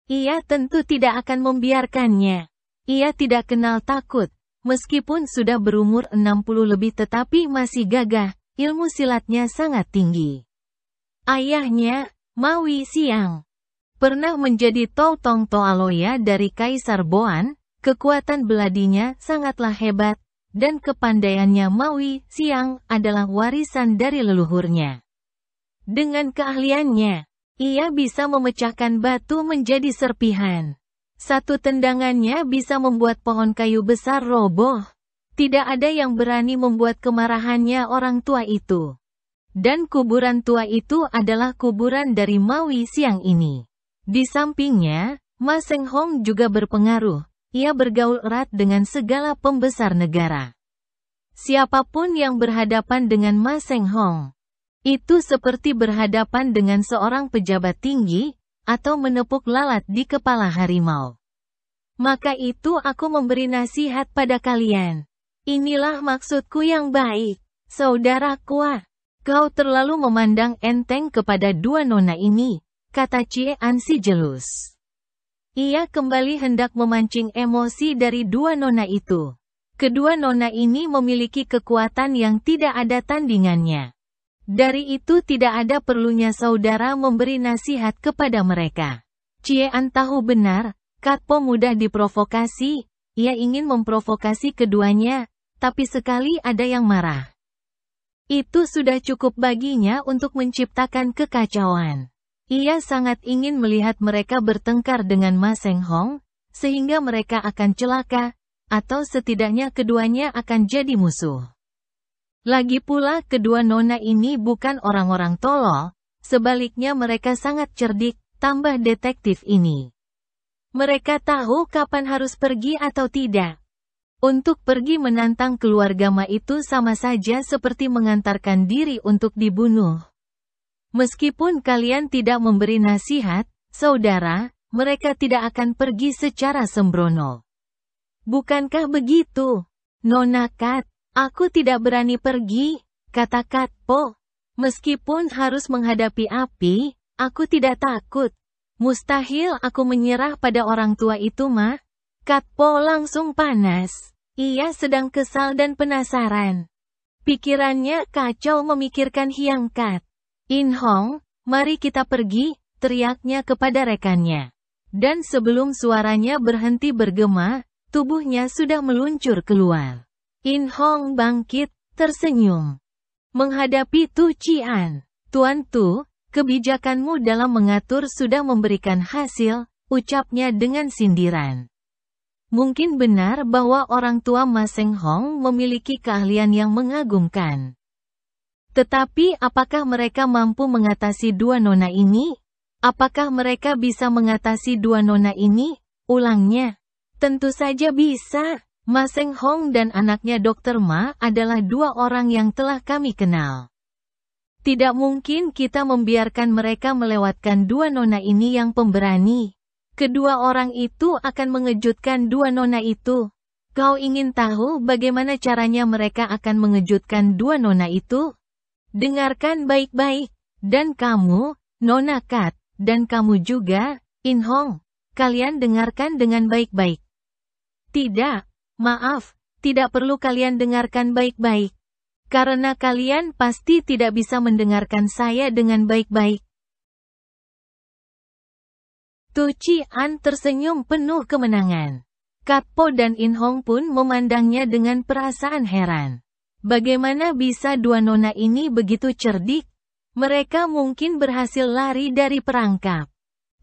ia tentu tidak akan membiarkannya. Ia tidak kenal takut, meskipun sudah berumur 60 lebih tetapi masih gagah, ilmu silatnya sangat tinggi. Ayahnya, Mawi Siang, pernah menjadi Tol Tong Toaloya dari Kaisar Boan, kekuatan beladinya sangatlah hebat, dan kepandaiannya Mawi Siang adalah warisan dari leluhurnya. Dengan keahliannya, ia bisa memecahkan batu menjadi serpihan. Satu tendangannya bisa membuat pohon kayu besar roboh. Tidak ada yang berani membuat kemarahannya orang tua itu. Dan kuburan tua itu adalah kuburan dari Maui siang ini. Di sampingnya, Ma Seng Hong juga berpengaruh. Ia bergaul erat dengan segala pembesar negara. Siapapun yang berhadapan dengan Ma Seng Hong, itu seperti berhadapan dengan seorang pejabat tinggi, atau menepuk lalat di kepala harimau. Maka itu aku memberi nasihat pada kalian. Inilah maksudku yang baik, saudara kuah. Kau terlalu memandang enteng kepada dua nona ini, kata Cie Ansi jelus. Ia kembali hendak memancing emosi dari dua nona itu. Kedua nona ini memiliki kekuatan yang tidak ada tandingannya. Dari itu tidak ada perlunya saudara memberi nasihat kepada mereka. Ciean tahu benar, Katpo mudah diprovokasi, ia ingin memprovokasi keduanya, tapi sekali ada yang marah. Itu sudah cukup baginya untuk menciptakan kekacauan. Ia sangat ingin melihat mereka bertengkar dengan Ma Seng Hong, sehingga mereka akan celaka, atau setidaknya keduanya akan jadi musuh. Lagi pula kedua nona ini bukan orang-orang tolol, sebaliknya mereka sangat cerdik, tambah detektif ini. Mereka tahu kapan harus pergi atau tidak. Untuk pergi menantang keluarga Ma itu sama saja seperti mengantarkan diri untuk dibunuh. Meskipun kalian tidak memberi nasihat, saudara, mereka tidak akan pergi secara sembrono. Bukankah begitu? Nona Kat, Aku tidak berani pergi, kata Katpo. Meskipun harus menghadapi api, aku tidak takut. Mustahil aku menyerah pada orang tua itu ma. Katpo langsung panas. Ia sedang kesal dan penasaran. Pikirannya kacau memikirkan Hiang Kat. In Hong, mari kita pergi, teriaknya kepada rekannya. Dan sebelum suaranya berhenti bergema, tubuhnya sudah meluncur keluar. In Hong bangkit, tersenyum. Menghadapi Tu Qian, Tuan Tu, kebijakanmu dalam mengatur sudah memberikan hasil, ucapnya dengan sindiran. Mungkin benar bahwa orang tua Maseng Hong memiliki keahlian yang mengagumkan. Tetapi apakah mereka mampu mengatasi dua nona ini? Apakah mereka bisa mengatasi dua nona ini? Ulangnya, tentu saja bisa. Ma Seng Hong dan anaknya Dr. Ma adalah dua orang yang telah kami kenal. Tidak mungkin kita membiarkan mereka melewatkan dua nona ini yang pemberani. Kedua orang itu akan mengejutkan dua nona itu. Kau ingin tahu bagaimana caranya mereka akan mengejutkan dua nona itu? Dengarkan baik-baik. Dan kamu, Nona Kat, dan kamu juga, In Hong. Kalian dengarkan dengan baik-baik. Tidak, Maaf, tidak perlu kalian dengarkan baik-baik. Karena kalian pasti tidak bisa mendengarkan saya dengan baik-baik. Tu An tersenyum penuh kemenangan. Katpo dan Inhong pun memandangnya dengan perasaan heran. Bagaimana bisa dua nona ini begitu cerdik? Mereka mungkin berhasil lari dari perangkap.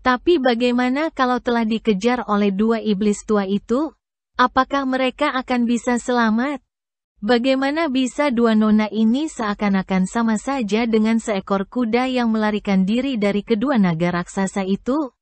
Tapi bagaimana kalau telah dikejar oleh dua iblis tua itu? Apakah mereka akan bisa selamat? Bagaimana bisa dua nona ini seakan-akan sama saja dengan seekor kuda yang melarikan diri dari kedua naga raksasa itu?